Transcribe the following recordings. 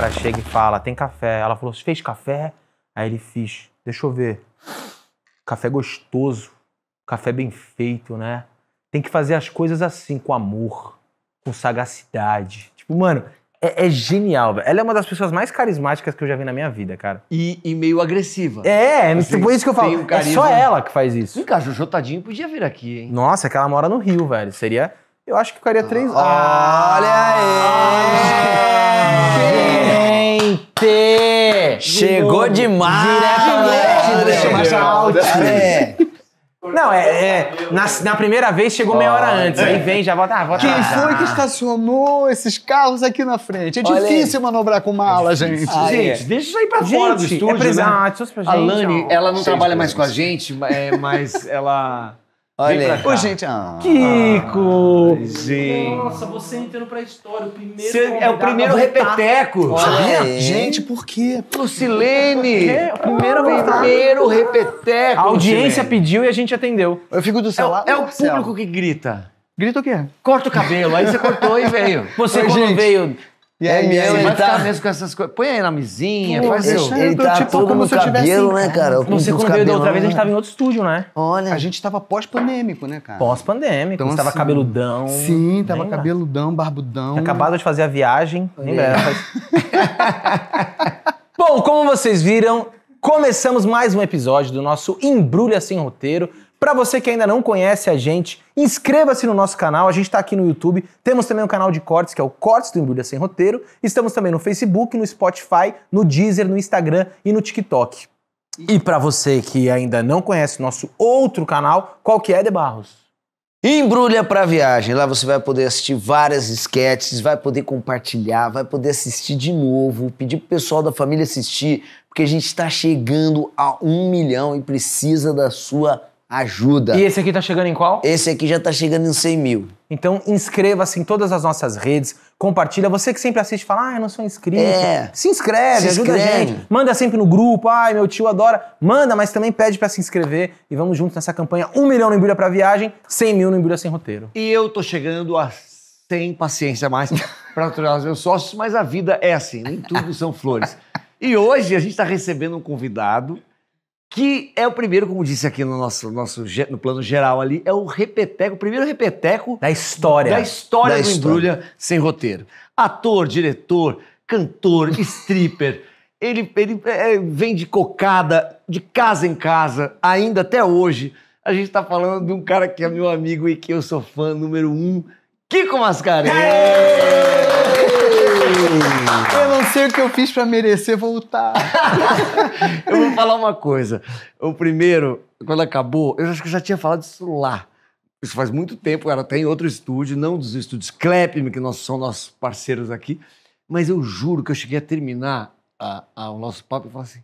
cara chega e fala: tem café. Ela falou: fez café? Aí ele fez. Deixa eu ver. Café gostoso. Café bem feito, né? Tem que fazer as coisas assim, com amor, com sagacidade. Tipo, mano, é, é, genial, velho. Ela é uma das pessoas mais carismáticas que eu já vi na minha vida, cara. E, e meio agressiva. É, é tipo isso que eu falo. Um é só ela que faz isso. Vem cá, Jojo Tadinho podia vir aqui, hein? Nossa, é mora no Rio, velho. Seria. Eu acho que ficaria ah. três. Ah, olha aí! Ah. Gente! Chegou demais! Direto é. Não, é. é na, na primeira vez chegou meia hora antes. Aí vem, já volta. Ah, volta Quem foi que estacionou esses carros aqui na frente? É Olha difícil manobrar com mala, é gente. Ah, é. gente, é. deixa isso aí pra fora do estúdio. É né? pra gente, a Lani, ó. ela não trabalha mais com a gente, é, mas ela Olha aí. Ô, gente, ah, Kiko! Ai, gente. Nossa, você entrou pra história. O primeiro É o primeiro repeteco. Sabia? Gente, por quê? Lucilene! É, o primeiro, ah, primeiro repeteco. A audiência pediu e a gente atendeu. Eu fico do é celular. É, é o público que grita. Grita o quê? Corta o cabelo. Aí você cortou e veio. Você Oi, quando gente. veio e aí, é meu, ele vai tá... ficar mesmo com essas coisas. Põe aí na mesinha, Pô, faz isso. Ele tá, tá tipo, todo no cabelo, né, cara? Não sei quando veio da outra vez, a gente né? tava em outro estúdio, né? Olha. A gente tava pós-pandêmico, né, cara? Pós-pandêmico. Então, assim, tava cabeludão. Sim, tava lembra? cabeludão, barbudão. Acabado de fazer a viagem. Lembra? Bom, como vocês viram, começamos mais um episódio do nosso Embrulha Sem Roteiro. Para você que ainda não conhece a gente, inscreva-se no nosso canal, a gente está aqui no YouTube, temos também um canal de cortes, que é o Cortes do Embrulha Sem Roteiro, estamos também no Facebook, no Spotify, no Deezer, no Instagram e no TikTok. E para você que ainda não conhece nosso outro canal, qual que é, De Barros? Embrulha para viagem. Lá você vai poder assistir várias sketches, vai poder compartilhar, vai poder assistir de novo, pedir pro pessoal da família assistir, porque a gente está chegando a um milhão e precisa da sua ajuda. E esse aqui tá chegando em qual? Esse aqui já tá chegando em 100 mil. Então inscreva-se em todas as nossas redes, compartilha. Você que sempre assiste fala, ah, eu não sou inscrito. É. Se inscreve, se ajuda inscreve. a gente. Manda sempre no grupo, ai, meu tio adora. Manda, mas também pede para se inscrever e vamos juntos nessa campanha. Um milhão no Embrulha pra Viagem, 100 mil no Embrulha Sem Roteiro. E eu tô chegando a 100 paciência mais para aturar os meus sócios, mas a vida é assim, nem tudo são flores. E hoje a gente está recebendo um convidado que é o primeiro, como disse aqui no nosso, nosso no plano geral ali, é o repeteco, o primeiro repeteco da história, da história da do história. Embrulha sem roteiro. Ator, diretor, cantor, stripper, ele, ele é, é, vem de cocada, de casa em casa, ainda até hoje. A gente tá falando de um cara que é meu amigo e que eu sou fã número um, Kiko Mascarenhas! Eu não sei o que eu fiz para merecer voltar. eu vou falar uma coisa. O primeiro, quando acabou, eu acho que eu já tinha falado isso lá. Isso faz muito tempo, era até tá em outro estúdio, não dos estúdios Klepme, que nós, são nossos parceiros aqui. Mas eu juro que eu cheguei a terminar a, a, o nosso papo e falei assim: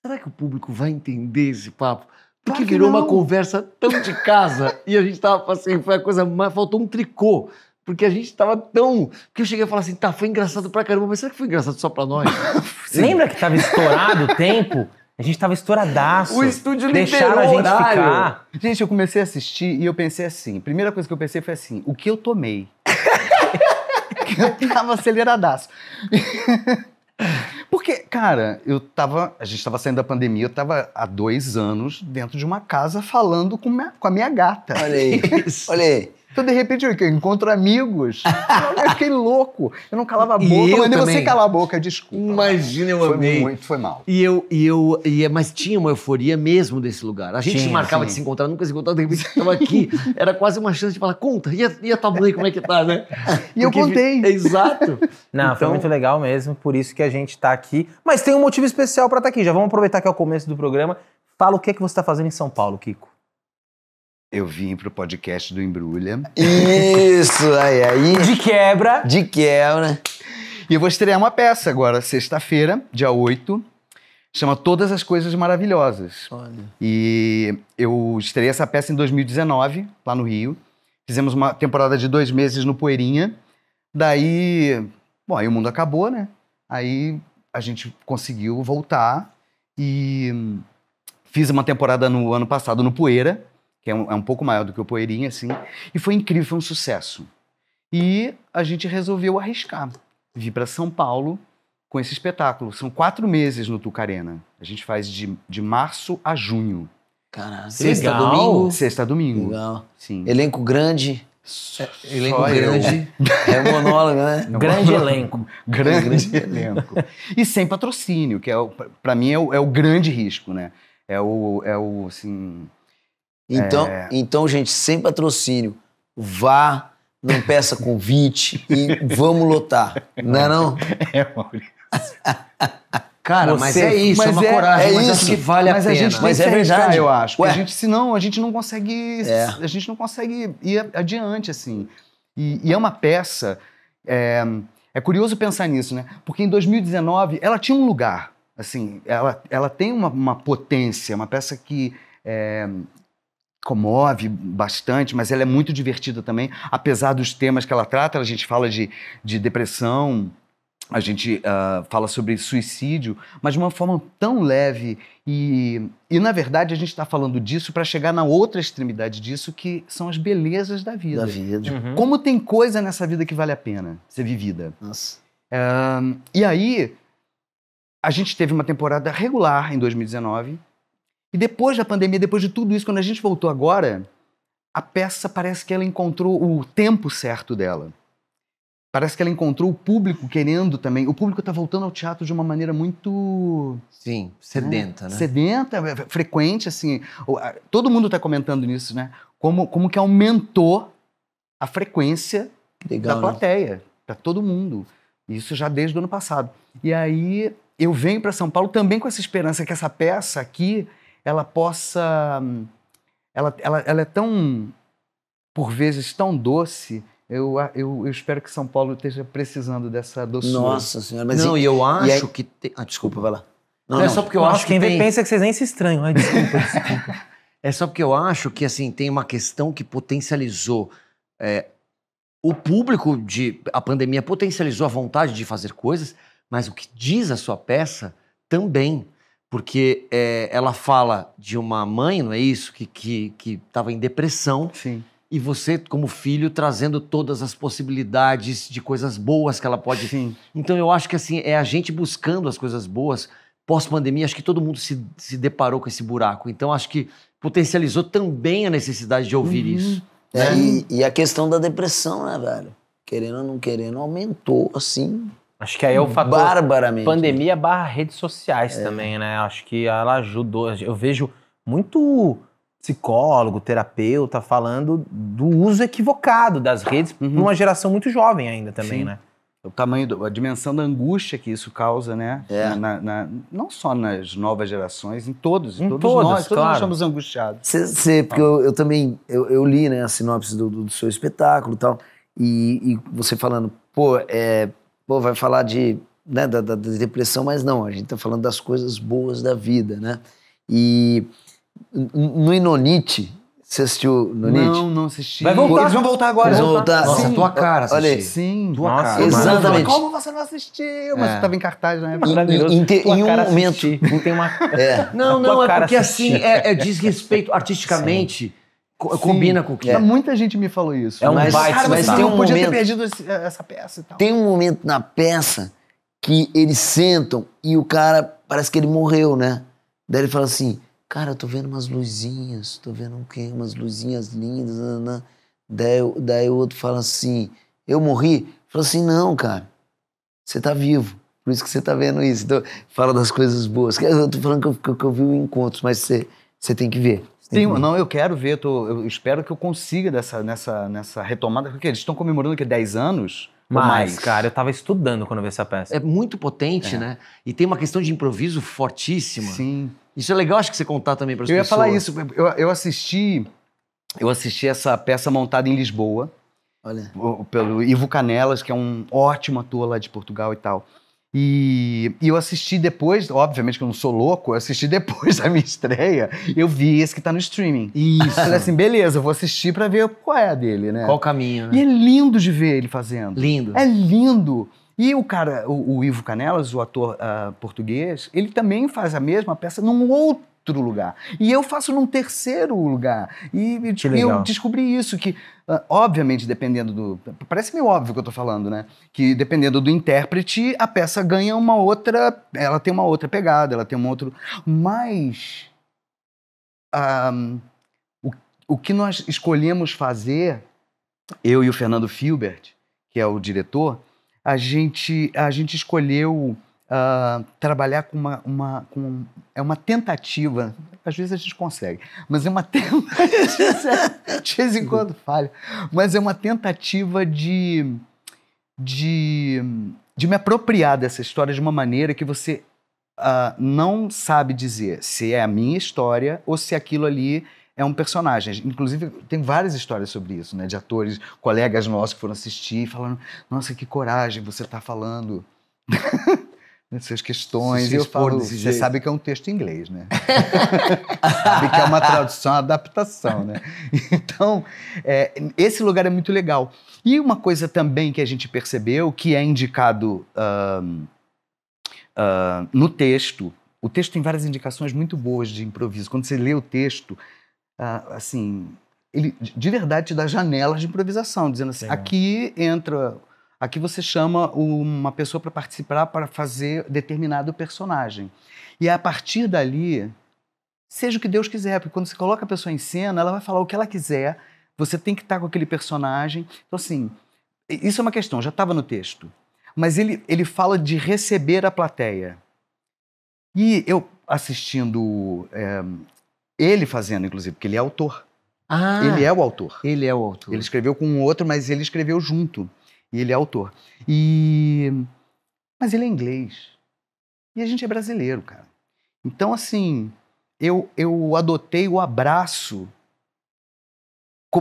será que o público vai entender esse papo? Porque virou uma conversa tão de casa e a gente tava assim, foi a coisa mais. Faltou um tricô. Porque a gente tava tão. Que eu cheguei a falar assim, tá, foi engraçado pra caramba, mas será que foi engraçado só pra nós? Lembra que tava estourado o tempo? A gente tava estouradaço. O estúdio Deixaram a gente horário. ficar. Gente, eu comecei a assistir e eu pensei assim. Primeira coisa que eu pensei foi assim: o que eu tomei? eu tava aceleradaço. Porque, cara, eu tava. A gente tava saindo da pandemia, eu tava há dois anos dentro de uma casa falando com, minha, com a minha gata. Olha aí. Olha aí. Então, de repente, eu encontro amigos. eu fiquei louco. Eu não calava a boca, eu mandei também. você calar a boca, desculpa. Imagina, eu foi amei. Muito, foi mal. E eu, e eu, e, é, mas tinha uma euforia mesmo desse lugar. A gente tinha, marcava sim. de se encontrar, nunca se encontrava, de repente estava aqui. Era quase uma chance de falar, conta, e a, e a tua mãe, como é que tá, né? e eu contei. Exato. Não, então, foi muito legal mesmo, por isso que a gente está aqui. Mas tem um motivo especial para estar tá aqui. Já vamos aproveitar que é o começo do programa. Fala o que é que você está fazendo em São Paulo, Kiko. Eu vim pro podcast do Embrulha. Isso, aí, aí. De quebra. De quebra. E eu vou estrear uma peça agora, sexta-feira, dia 8. Chama Todas as Coisas Maravilhosas. Olha. E eu estreiei essa peça em 2019, lá no Rio. Fizemos uma temporada de dois meses no Poeirinha. Daí, bom, aí o mundo acabou, né? Aí a gente conseguiu voltar e fiz uma temporada no ano passado no Poeira que é um, é um pouco maior do que o Poeirinha, assim. E foi incrível, foi um sucesso. E a gente resolveu arriscar. Vim para São Paulo com esse espetáculo. São quatro meses no Tucarena. A gente faz de, de março a junho. Caraca, sexta, legal. domingo? Sexta, domingo. Legal. Sim. Elenco grande. É, elenco Só grande. Eu. É monólogo, né? É um grande monólogo. elenco. Grande, grande elenco. e sem patrocínio, que é para mim é o, é o grande risco, né? É o, é o assim, então, é... então, gente, sem patrocínio, vá, não peça convite e vamos lotar. Não é não? É, Maurício. Cara, mas é isso, é mas é uma é, coragem, é mas isso. acho que vale mas a pena. A gente mas é verdade, eu acho. Ué? A gente, senão, a gente não consegue. É. A gente não consegue ir adiante, assim. E, e é uma peça. É, é, curioso pensar nisso, né? Porque em 2019 ela tinha um lugar. Assim, ela, ela tem uma, uma potência, uma peça que, é, comove bastante, mas ela é muito divertida também, apesar dos temas que ela trata. A gente fala de, de depressão, a gente uh, fala sobre suicídio, mas de uma forma tão leve. E, e na verdade, a gente está falando disso para chegar na outra extremidade disso, que são as belezas da vida. Da vida. Uhum. Como tem coisa nessa vida que vale a pena ser vivida. Nossa. Uh, e aí, a gente teve uma temporada regular em 2019. E depois da pandemia, depois de tudo isso, quando a gente voltou agora, a peça parece que ela encontrou o tempo certo dela. Parece que ela encontrou o público querendo também. O público está voltando ao teatro de uma maneira muito. Sim, né, sedenta, né? né? Sedenta, é, é, frequente, assim. Todo mundo está comentando nisso, né? Como, como que aumentou a frequência Legal, da né? plateia, né? para todo mundo. Isso já desde o ano passado. E aí eu venho para São Paulo também com essa esperança que essa peça aqui ela possa. Ela, ela, ela é tão, por vezes, tão doce. Eu, eu, eu espero que São Paulo esteja precisando dessa doçura. Nossa Senhora, mas. Não, e, eu acho e que. Te... Ah, desculpa, vai lá. Não, não, é não, é só porque eu acho quem que. Quem tem... pensa que vocês nem se estranham. né? desculpa, desculpa. é só porque eu acho que, assim, tem uma questão que potencializou. É, o público de. A pandemia potencializou a vontade de fazer coisas, mas o que diz a sua peça também porque é, ela fala de uma mãe, não é isso? Que estava que, que em depressão. Sim. E você, como filho, trazendo todas as possibilidades de coisas boas que ela pode. Sim. Então eu acho que assim, é a gente buscando as coisas boas. Pós-pandemia, acho que todo mundo se, se deparou com esse buraco. Então, acho que potencializou também a necessidade de ouvir uhum. isso. É, né? e, e a questão da depressão, né, velho? Querendo ou não querendo, aumentou, assim, Acho que aí é o fator Barbaramente. pandemia barra redes sociais é. também, né? Acho que ela ajudou. Eu vejo muito psicólogo, terapeuta falando do uso equivocado das redes uhum. numa geração muito jovem ainda também, Sim. né? O tamanho, do, a dimensão da angústia que isso causa, né? É. Na, na, não só nas novas gerações, em todos, em, todos nós, claro. todos nós estamos angustiados. Você, porque eu, eu também, eu, eu, li né, a sinopse do, do seu espetáculo e tal, e você falando, pô, é, pô, vai falar de, né, da, da, depressão, mas não, a gente está falando das coisas boas da vida, né? E no Inonite, você assistiu no Nietzsche? Não, não assisti. Vai voltar. Eles vão voltar agora. Eles vão voltar. Nossa, Sim. tua cara assistir. Olha aí. Sim, tua Nossa, cara. Exatamente. Como você não assistiu? Mas é. você estava né? em cartaz na época. Em, em um momento. Não tem uma... É. Não, não, é porque assim assistir. assim é, é desrespeito artisticamente... Sim Sim. Combina com o que é. Muita gente me falou isso. É um mas, bite, cara, mas tem um momento, podia ter perdido esse, é, essa peça e tal. Tem um momento na peça que eles sentam e o cara parece que ele morreu, né? Daí ele fala assim: Cara, eu tô vendo umas luzinhas, tô vendo o quê? Umas luzinhas lindas. Nanana. Daí, daí o outro fala assim: Eu morri? Fala assim: Não, cara, você tá vivo. Por isso que você tá vendo isso. Então, fala das coisas boas. Eu tô falando que eu, que eu vi o encontro, mas você, você tem que ver. Tem, Não, eu quero ver, tô, eu espero que eu consiga dessa, nessa, nessa retomada, porque eles estão comemorando que 10 anos. Mas, mais. cara, eu tava estudando quando eu vi essa peça. É muito potente, é. né? E tem uma questão de improviso fortíssima. Sim. Isso é legal, acho que você contar também para as pessoas. Eu ia falar isso. Eu, eu assisti eu assisti essa peça montada em Lisboa. Olha. Pelo Ivo Canelas, que é um ótimo ator lá de Portugal e tal. E, e, eu assisti depois, obviamente que eu não sou louco, eu assisti depois da minha estreia, eu vi esse que tá no streaming. Isso. Falei assim, beleza, eu vou assistir para ver qual é a dele, né? Qual o caminho, né? E é lindo de ver ele fazendo. Lindo. É lindo. E o cara, o, o Ivo Canelas, o ator uh, português, ele também faz a mesma peça num outro lugar. E eu faço num terceiro lugar. E, e tipo, eu descobri isso, que ah, obviamente dependendo do... Parece meio óbvio o que eu tô falando, né? Que dependendo do intérprete, a peça ganha uma outra... Ela tem uma outra pegada, ela tem um outro... Mas... Um, ah, o, o que nós escolhemos fazer, eu e o Fernando Filbert, que é o diretor a gente, a gente escolheu uh, trabalhar com uma, uma, com, é uma tentativa, às vezes a gente consegue, mas é uma tentativa, de vez em quando falha, mas é uma tentativa de, de, de me apropriar dessa história de uma maneira que você uh, não sabe dizer se é a minha história ou se aquilo ali é um personagem. Inclusive, tem várias histórias sobre isso, né? De atores, colegas nossos que foram assistir e falaram: Nossa, que coragem você está falando. Essas questões. Se eu falo, você jeito. sabe que é um texto em inglês, né? sabe que é uma tradução, uma adaptação, né? Então, é, esse lugar é muito legal. E uma coisa também que a gente percebeu, que é indicado uh, no texto, o texto tem várias indicações muito boas de improviso. Quando você lê o texto, ah, assim, ele de verdade te dá janelas de improvisação, dizendo assim, aqui entra, aqui você chama uma pessoa para participar para fazer determinado personagem. E a partir dali, seja o que Deus quiser, porque quando você coloca a pessoa em cena, ela vai falar o que ela quiser, você tem que estar tá com aquele personagem. Então assim, isso é uma questão, já estava no texto. Mas ele, ele fala de receber a plateia. E eu assistindo é, ele fazendo, inclusive, porque ele é autor. Ah, ele é o autor. Ele é o autor. Ele escreveu com um outro, mas ele escreveu junto. E ele é autor. E... Mas ele é inglês. E a gente é brasileiro, cara. Então, assim, eu, eu adotei o abraço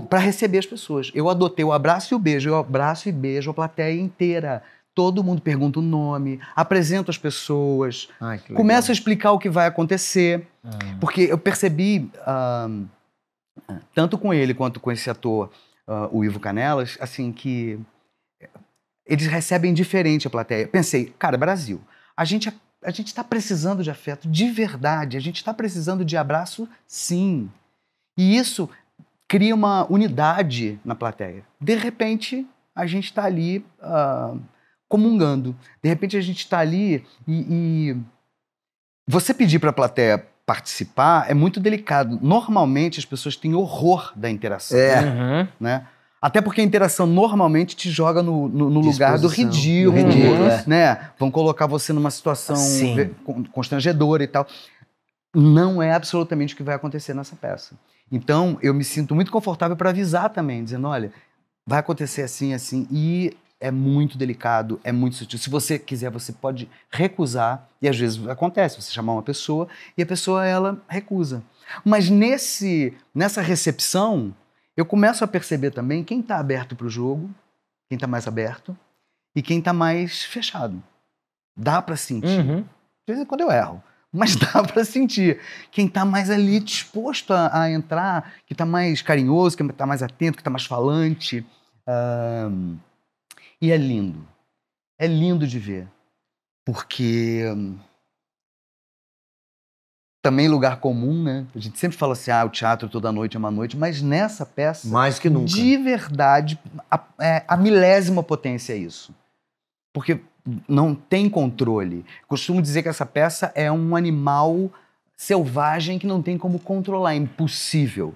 para receber as pessoas. Eu adotei o abraço e o beijo. Eu abraço e beijo a plateia inteira. Todo mundo pergunta o nome, apresenta as pessoas, Ai, começa a explicar o que vai acontecer. Ah. Porque eu percebi, uh, tanto com ele quanto com esse ator, uh, o Ivo Canelas, assim, que eles recebem diferente a plateia. Pensei, cara, Brasil, a gente é, a gente está precisando de afeto de verdade, a gente está precisando de abraço, sim. E isso cria uma unidade na plateia. De repente, a gente está ali uh, comungando. De repente a gente está ali e, e, você pedir para a plateia participar é muito delicado. Normalmente as pessoas têm horror da interação, é. Né? Até porque a interação normalmente te joga no, no, no lugar do ridículo, ridículo é. né? Vão colocar você numa situação Sim. constrangedora e tal. Não é absolutamente o que vai acontecer nessa peça. Então, eu me sinto muito confortável para avisar também, dizendo, olha, vai acontecer assim, assim, e é muito delicado, é muito sutil. Se você quiser, você pode recusar, e às vezes acontece, você chamar uma pessoa e a pessoa ela recusa. Mas nesse nessa recepção, eu começo a perceber também quem está aberto para o jogo, quem está mais aberto e quem está mais fechado. Dá para sentir. Uhum. De vez em quando eu erro, mas dá para sentir. Quem está mais ali disposto a, a entrar, que está mais carinhoso, que está mais atento, que está mais falante. Um e é lindo. É lindo de ver. Porque hum, também lugar comum, né? A gente sempre fala assim, ah, o teatro toda noite é uma noite, mas nessa peça, mais que nunca, de verdade, a, é, a milésima potência é isso, porque não tem controle. Costumo dizer que essa peça é um animal selvagem que não tem como controlar, é impossível.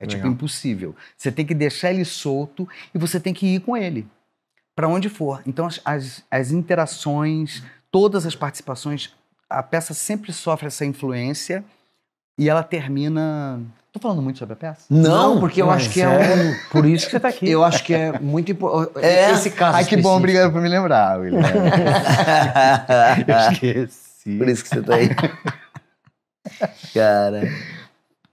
É tipo Legal. tipo impossível. Você tem que deixar ele solto e você tem que ir com ele para onde for. Então, as, as, as, interações, todas as participações, a peça sempre sofre essa influência e ela termina. Tô falando muito sobre a peça? Não, Não porque eu acho que é, é, um. Por isso que você tá aqui. Eu acho que é muito importante. É. É, é. Esse caso. Ai, que específico. bom, obrigado por me lembrar, William. eu esqueci. Por isso que você tá aí. Cara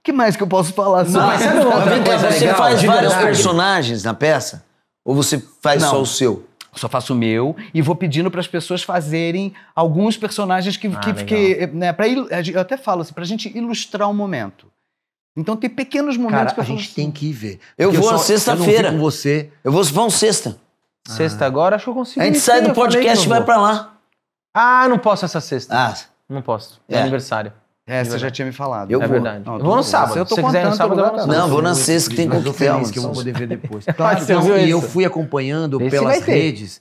que mais que eu posso falar sobre? Não, mas sabe uma coisa? Você legal? faz vários personagens na peça? Ou você faz Não. só o seu? Só faço o meu e vou pedindo para as pessoas fazerem alguns personagens que, ah, que, que né, para eu até falo assim, para a gente ilustrar o um momento. Então tem pequenos momentos Cara, que a gente assim. tem que ir ver. Eu vou sexta-feira. Eu com você. Eu vou vão sexta. Ah. Sexta agora acho que eu consigo. A gente sai do podcast e vai para lá. Ah, não posso essa sexta. Ah, não posso. É, é aniversário. É, você já tinha me falado. Eu é vou. verdade. Não, eu vou no sábado. Eu tô se quiser no sábado, eu vou Não, vou na sexta que tem coquetel. que eu vou poder ver depois. Claro, então, e eu fui acompanhando Esse pelas redes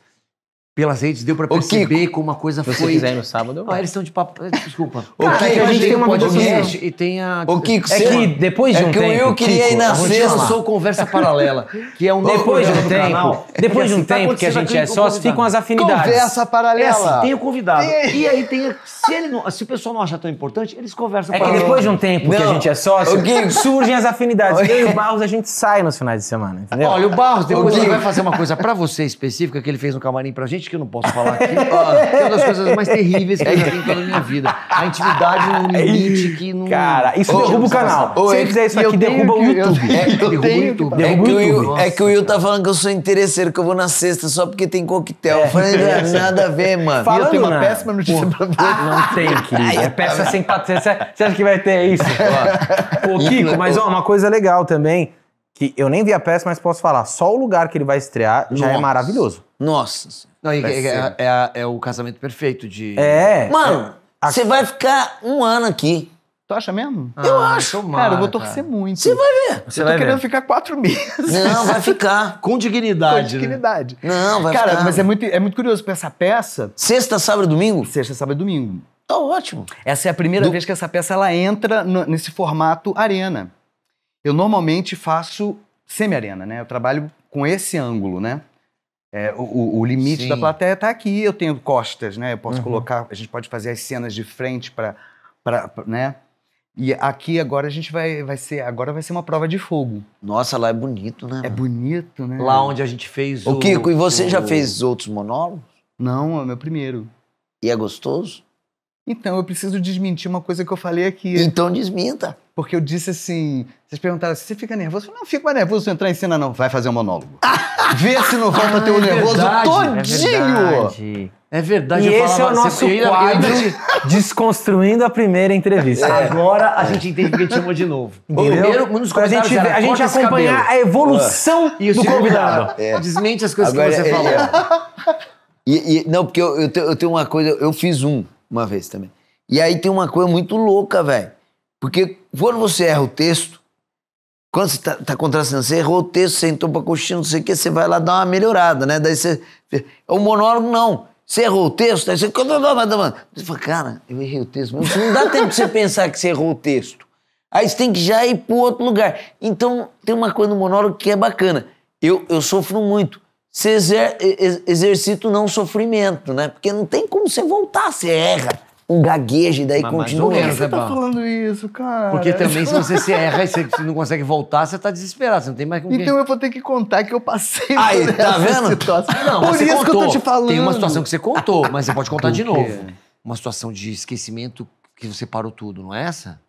pelas redes deu pra perceber como uma coisa foi. Se você quiser no sábado, eu ah, vou. Ah, eles estão de papo. Eh, desculpa. O Kiko, que a gente tem uma podcast e tem a. O Kiko, é seu... que depois de é um que tempo. Eu queria Kiko, ir na sexta. sou Conversa Paralela, que é um depois de um tempo. Canal, depois de um tempo que a gente é sócio, ficam as afinidades. Conversa paralela. É assim, tem o convidado. E aí tem. Se, ele não, se o pessoal não acha tão importante, eles conversam É que depois de um tempo que a gente é sócio, surgem as afinidades. Eu e o Barros, a gente sai nos finais de semana, Olha, o Barros, depois ele vai fazer uma coisa pra você específica que ele fez no camarim pra gente que eu não posso falar aqui. Ó, é uma das coisas mais terríveis que eu já vi em minha vida. A intimidade no é limite que não. Cara, isso é derruba o canal. Ô, Se ele fizer isso aqui, derruba o YouTube. é, derruba o YouTube. que- É que, o Will, tá falando que eu sou interesseiro, que eu vou na sexta só porque tem coquetel. É. Eu falei, não, nada a ver, mano. Fala- uma Falando, péssima notícia pra você. Ah, não tem, querido. É peça tá sem patrocínio. Você acha que vai ter isso? Pô, Kiko, mas uma coisa legal também que eu nem vi a peça, mas posso falar, só o lugar que ele vai estrear já é maravilhoso. Nossa. Não, é, é, é é o casamento perfeito de. É. Mano, A- é. você vai ficar um ano aqui. Tu acha mesmo? Eu ah, acho. Cara, eu vou torcer muito. Você vai ver. Você tá querendo ver. ficar quatro meses. Não, vai ficar. Com Com dignidade. né? dignidade. Não, vai Cara, ficar. mas é muito, é muito curioso, porque essa peça, Sexta, sábado e domingo? sexta, sábado e domingo. Tá ótimo. Essa é a primeira vez que essa peça ela entra no- nesse formato arena eu normalmente faço semi-arena, né? Eu trabalho com esse ângulo, né? É, o, o, limite Sim. da plateia está aqui. Eu tenho costas, né? Eu posso uhum. colocar, a gente pode fazer as cenas de frente para, né? E aqui agora a gente vai, vai ser, agora vai ser uma prova de fogo. Nossa, lá é bonito, né? É bonito, né? Lá onde a gente fez o, o Kiko. E você o... já fez outros monólogos? Não, é o meu primeiro. E é gostoso? Então, eu preciso desmentir uma coisa que eu falei aqui. Então desminta. Porque eu disse assim, vocês perguntaram se você fica nervoso. Eu falei, não, fico mais nervoso se entrar em cena, não. Vai fazer um monólogo. Vê se não volta ah, o é nervoso verdade, é todinho. É verdade. É verdade. E eu esse é o assim, nosso quadro desconstruindo a primeira entrevista. É. Agora a gente entende porque a gente chamou de novo. Primeiro, um dos gente, era, a gente acompanhar a evolução uh. do é convidado. É. Desmente as coisas Agora, que você é, falou. E, e, não, porque eu, eu, tenho uma coisa, eu fiz um uma vez também. E aí tem uma coisa muito louca, velho. Porque quando você erra o texto, quando você tá, tá contrastando, você errou o texto, você entrou pra coxinha, não sei o quê, você vai lá dar uma melhorada, né? Daí você. O monólogo não. Você errou o texto, aí você. Você fala, cara, eu errei o texto. Mas não dá tempo de você pensar que você errou o texto. Aí você tem que já ir pro outro lugar. Então, tem uma coisa no monólogo que é bacana. Eu, eu sofro muito você exer, exercita o não sofrimento, né? Porque não tem como você voltar, você erra. Um gaguejo e daí mas, continua. Mas você é tá falando isso, cara. Porque também se você se erra e você não consegue voltar, você tá desesperado, você não tem mais com Então quem... eu vou ter que contar que eu passei Aí, por tá vendo? situação. Não, por isso contou. que eu tô te falando. Tem uma situação que você contou, mas você pode contar de novo. Uma situação de esquecimento que você parou tudo, não é essa?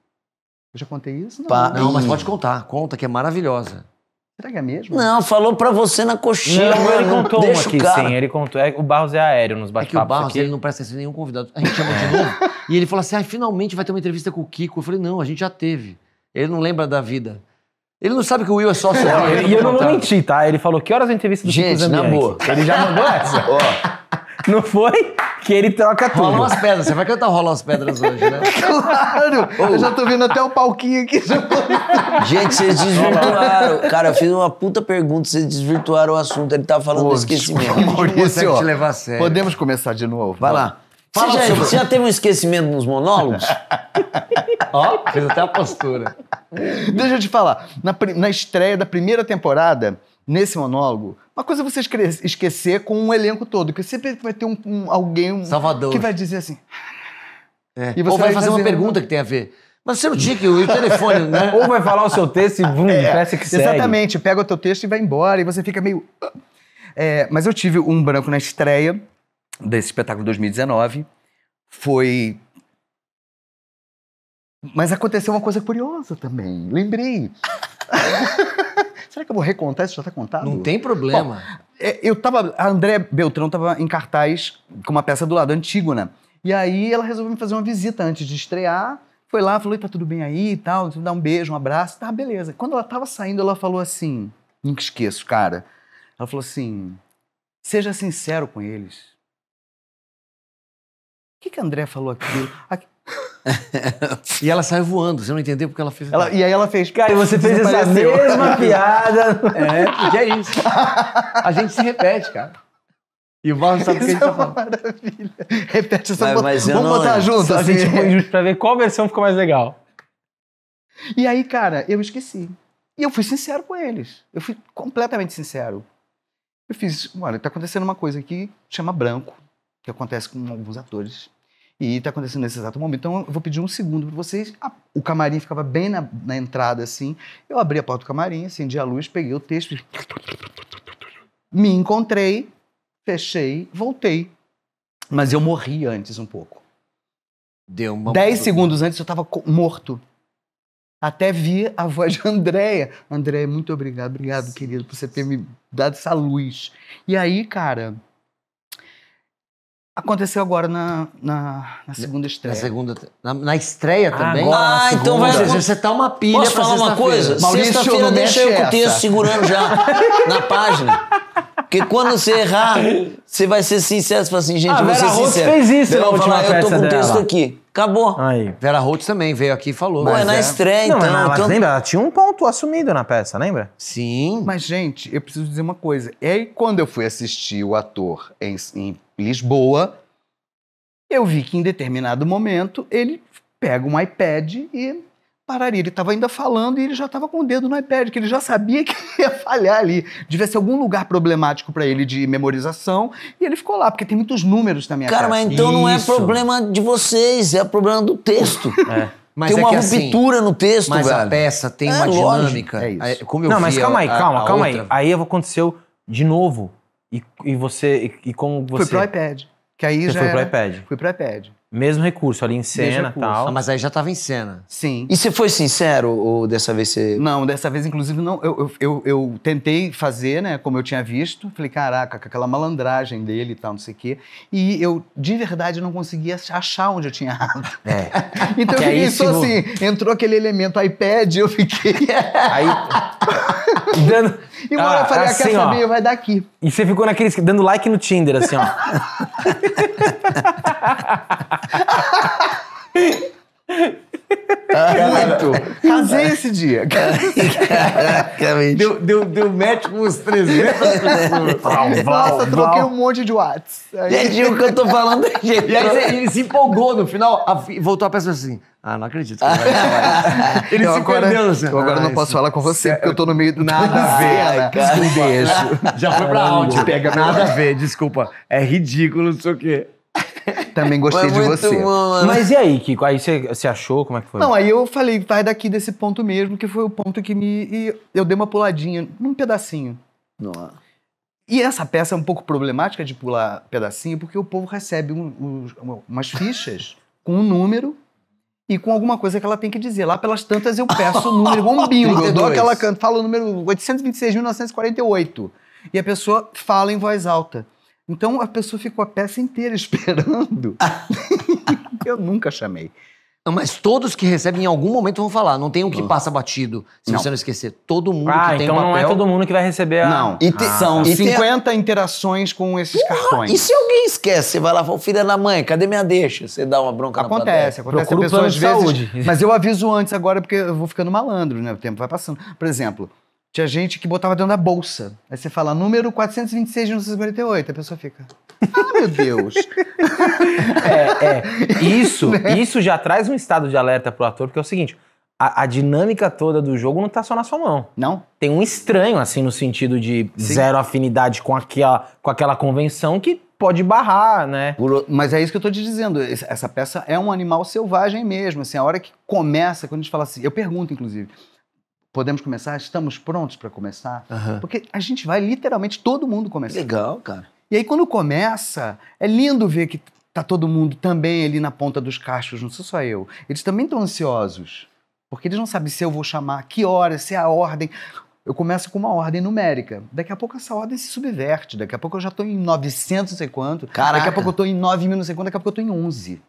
Eu já contei isso? Não, pa... não mas pode contar. Conta, que é maravilhosa. Entrega mesmo? Não, falou pra você na coxinha. Não, ele contou Deixa uma aqui, cara. sim. Ele contou. É, o Barros é aéreo nos bate-papos. É que o Barros, aqui. ele não presta ser nenhum convidado. A gente chamou de novo. E ele falou assim, ah, finalmente vai ter uma entrevista com o Kiko. Eu falei, não, a gente já teve. Ele não lembra da vida. Ele não sabe que o Will é sócio e eu não vou mentir, tá? Ele falou que horas a entrevista do gente, Kiko Gente, na boa. Ele já mandou essa. Ó. Não foi? que ele troca tudo. Rola umas pedras. Você vai cantar Rola as Pedras hoje, né? claro! Oh. Eu já tô vendo até o um palquinho aqui. Gente, vocês desvirtuaram. Cara, eu fiz uma puta pergunta, vocês desvirtuaram o assunto. Ele tava tá falando Pô, do esquecimento. Maurício, te levar a sério. Podemos começar de novo? Vai lá. Fala você, já, sobre... você já teve um esquecimento nos monólogos? Ó, oh, fez até a postura. Deixa eu te falar. Na, na estreia da primeira temporada, nesse monólogo, uma coisa é você esquecer com um elenco todo, que sempre vai ter um, um alguém um, Salvador. que vai dizer assim. É. Ou vai, vai fazer uma pergunta não. que tem a ver. Mas você não tinha que o telefone, né? Ou vai falar o seu texto e bum, é, parece que segue. Exatamente, pega o teu texto e vai embora, e você fica meio. É, mas eu tive um branco na estreia desse espetáculo 2019. Foi. Mas aconteceu uma coisa curiosa também, lembrei. Será que eu vou recontar isso? Já está contado? Não tem problema. Bom, é, eu tava. A André Beltrão estava em cartaz com uma peça do lado antigo, né? E aí ela resolveu me fazer uma visita antes de estrear. Foi lá, falou: tá tudo bem aí e tal, dá um beijo, um abraço, tá, beleza. Quando ela tava saindo, ela falou assim: nunca esqueço, cara. Ela falou assim: seja sincero com eles. O que, que André falou aquilo? e ela saiu voando, você não entendeu porque ela fez. Ela, e aí ela fez. Cara, você fez essa mesma piada. É, porque é isso. A gente se repete, cara. E o Barros sabe o que a gente é tá falando. Maravilha. Repete essa mas, mas Vamos não, botar não, junto. Assim. pra ver qual versão ficou mais legal. E aí, cara, eu esqueci. E eu fui sincero com eles. Eu fui completamente sincero. Eu fiz, olha, tá acontecendo uma coisa aqui que chama branco, que acontece com alguns atores e está acontecendo nesse exato momento. Então eu vou pedir um segundo para vocês. O camarim ficava bem na, na, entrada, assim. Eu abri a porta do camarim, acendi a luz, peguei o texto. Me encontrei, fechei, voltei. Mas eu morri antes um pouco. Deu uma. Dez segundos antes eu estava morto. Até vi a voz de Andréia. Andréia, muito obrigado, obrigado, querido, por você ter me dado essa luz. E aí, cara, Aconteceu agora na, na, na segunda estreia. Na segunda. Na, na estreia ah, também? Agora, ah, então vai. Ou você tá uma pilha. Posso falar uma coisa? Sexta-feira deixa eu com o texto segurando já na página. Porque quando você errar, você vai ser sincero. Você fala assim, gente, ah, ser sincero. Vera Holtz fez isso Vera na última falar, Eu tô com texto dela. aqui. Acabou. Aí. Vera Holtz também veio aqui e falou. É mas é na estreia, não, então. mas então... lembra? Ela tinha um ponto assumido na peça, lembra? Sim. Mas, gente, eu preciso dizer uma coisa. E aí, quando eu fui assistir o ator em, em Lisboa, eu vi que em determinado momento ele pega um iPad e pararia. Ele estava ainda falando e ele já estava com o dedo no iPad, que ele já sabia que ia falhar ali. Devia ser algum lugar problemático para ele de memorização e ele ficou lá, porque tem muitos números na minha Cara, mas então Isso. não é problema de vocês, é problema do texto. É. Mas tem é uma assim, ruptura assim, no texto, mas velho. a peça tem é, uma dinâmica. É isso. Como eu Não, mas calma aí, calma, a calma outra. aí. Aí aconteceu de novo. E, e você, e, e como você... Fui pro iPad. Que aí você já foi era... pro iPad. Fui pro iPad. Mesmo recurso, ali em cena e tal. Ah, mas aí já tava em cena. Sim. E você foi sincero ou dessa vez você. Não, dessa vez, inclusive, não. Eu, eu, eu, eu tentei fazer, né, como eu tinha visto. Falei, caraca, com aquela malandragem dele e tal, não sei o quê. E eu, de verdade, não conseguia achar onde eu tinha errado. É. então que eu fiquei só assim, entrou aquele elemento iPad, eu fiquei. aí. dando. E uma ah, hora eu ah, falei, ah, assim, ó. vai dar aqui. E você ficou naqueles dando like no Tinder, assim, ó. Muito. Casei esse dia. deu, deu, deu match com uns 300 pessoas. Nossa, troquei um monte de Whats. Aí... o que eu tô falando. É e aí ele se empolgou no final, voltou a pessoa assim... Ah, não acredito que ele vai Ele eu então se agora, perdeu, assim. Eu agora ah, não posso falar com você, porque eu tô no meio do nada a ver. Desculpa. Um beijo. Já foi pra onde? Pega nada a ver, desculpa. É ridículo, não sei o quê. Também gostei Mas de você. Bom, Mas e aí, Kiko? Aí você, achou? Como é que foi? Não, aí eu falei, vai daqui desse ponto mesmo, que foi o ponto que me. eu dei uma puladinha num pedacinho. Não. E essa peça é um pouco problemática de pular pedacinho, porque o povo recebe um, um, umas fichas com um número e com alguma coisa que ela tem que dizer. Lá pelas tantas eu peço o número igual um bingo. Eu dou aquela canta fala o número 826.948. E a pessoa fala em voz alta. Então a pessoa ficou a peça inteira esperando. eu nunca chamei. Mas todos que recebem em algum momento vão falar. Não tem um que passa batido, se não. você não esquecer. Todo mundo ah, que tem então um papel... não é todo mundo que vai receber a... Não. E te... ah, São e 50 interações com esses Porra, cartões. E se alguém esquece? Você vai lá e fala, filha da mãe, cadê minha deixa? Você dá uma bronca acontece, na plateia. Acontece, acontece. pessoas de vezes... Saúde. Mas eu aviso antes agora, porque eu vou ficando malandro, né? O tempo vai passando. Por exemplo, tinha gente que botava dentro da bolsa. Aí você fala, número 426 de 1948. A pessoa fica. Ah, meu Deus! é, é. Né? Isso, isso já traz um estado de alerta pro ator, porque é o seguinte: a, a dinâmica toda do jogo não tá só na sua mão. Não. Tem um estranho, assim, no sentido de Sim. zero afinidade com aquela, com aquela convenção que pode barrar, né? Mas é isso que eu tô te dizendo. Essa peça é um animal selvagem mesmo. Assim, a hora que começa, quando a gente fala assim, eu pergunto, inclusive Podemos começar? Estamos prontos para começar? Porque a gente vai literalmente todo mundo começar. Legal, cara. E aí quando começa, é lindo ver que tá todo mundo também ali na ponta dos cachos, não sou só eu. Eles também estão ansiosos, porque eles não sabem se eu vou chamar, que hora, se é a ordem. Eu começo com uma ordem numérica. Daqui a pouco essa ordem se subverte. Daqui a pouco eu já estou em 900 não sei quanto. Caraca. Daqui a pouco eu estou em 9 mil não sei quanto. Daqui a pouco eu estou em 11.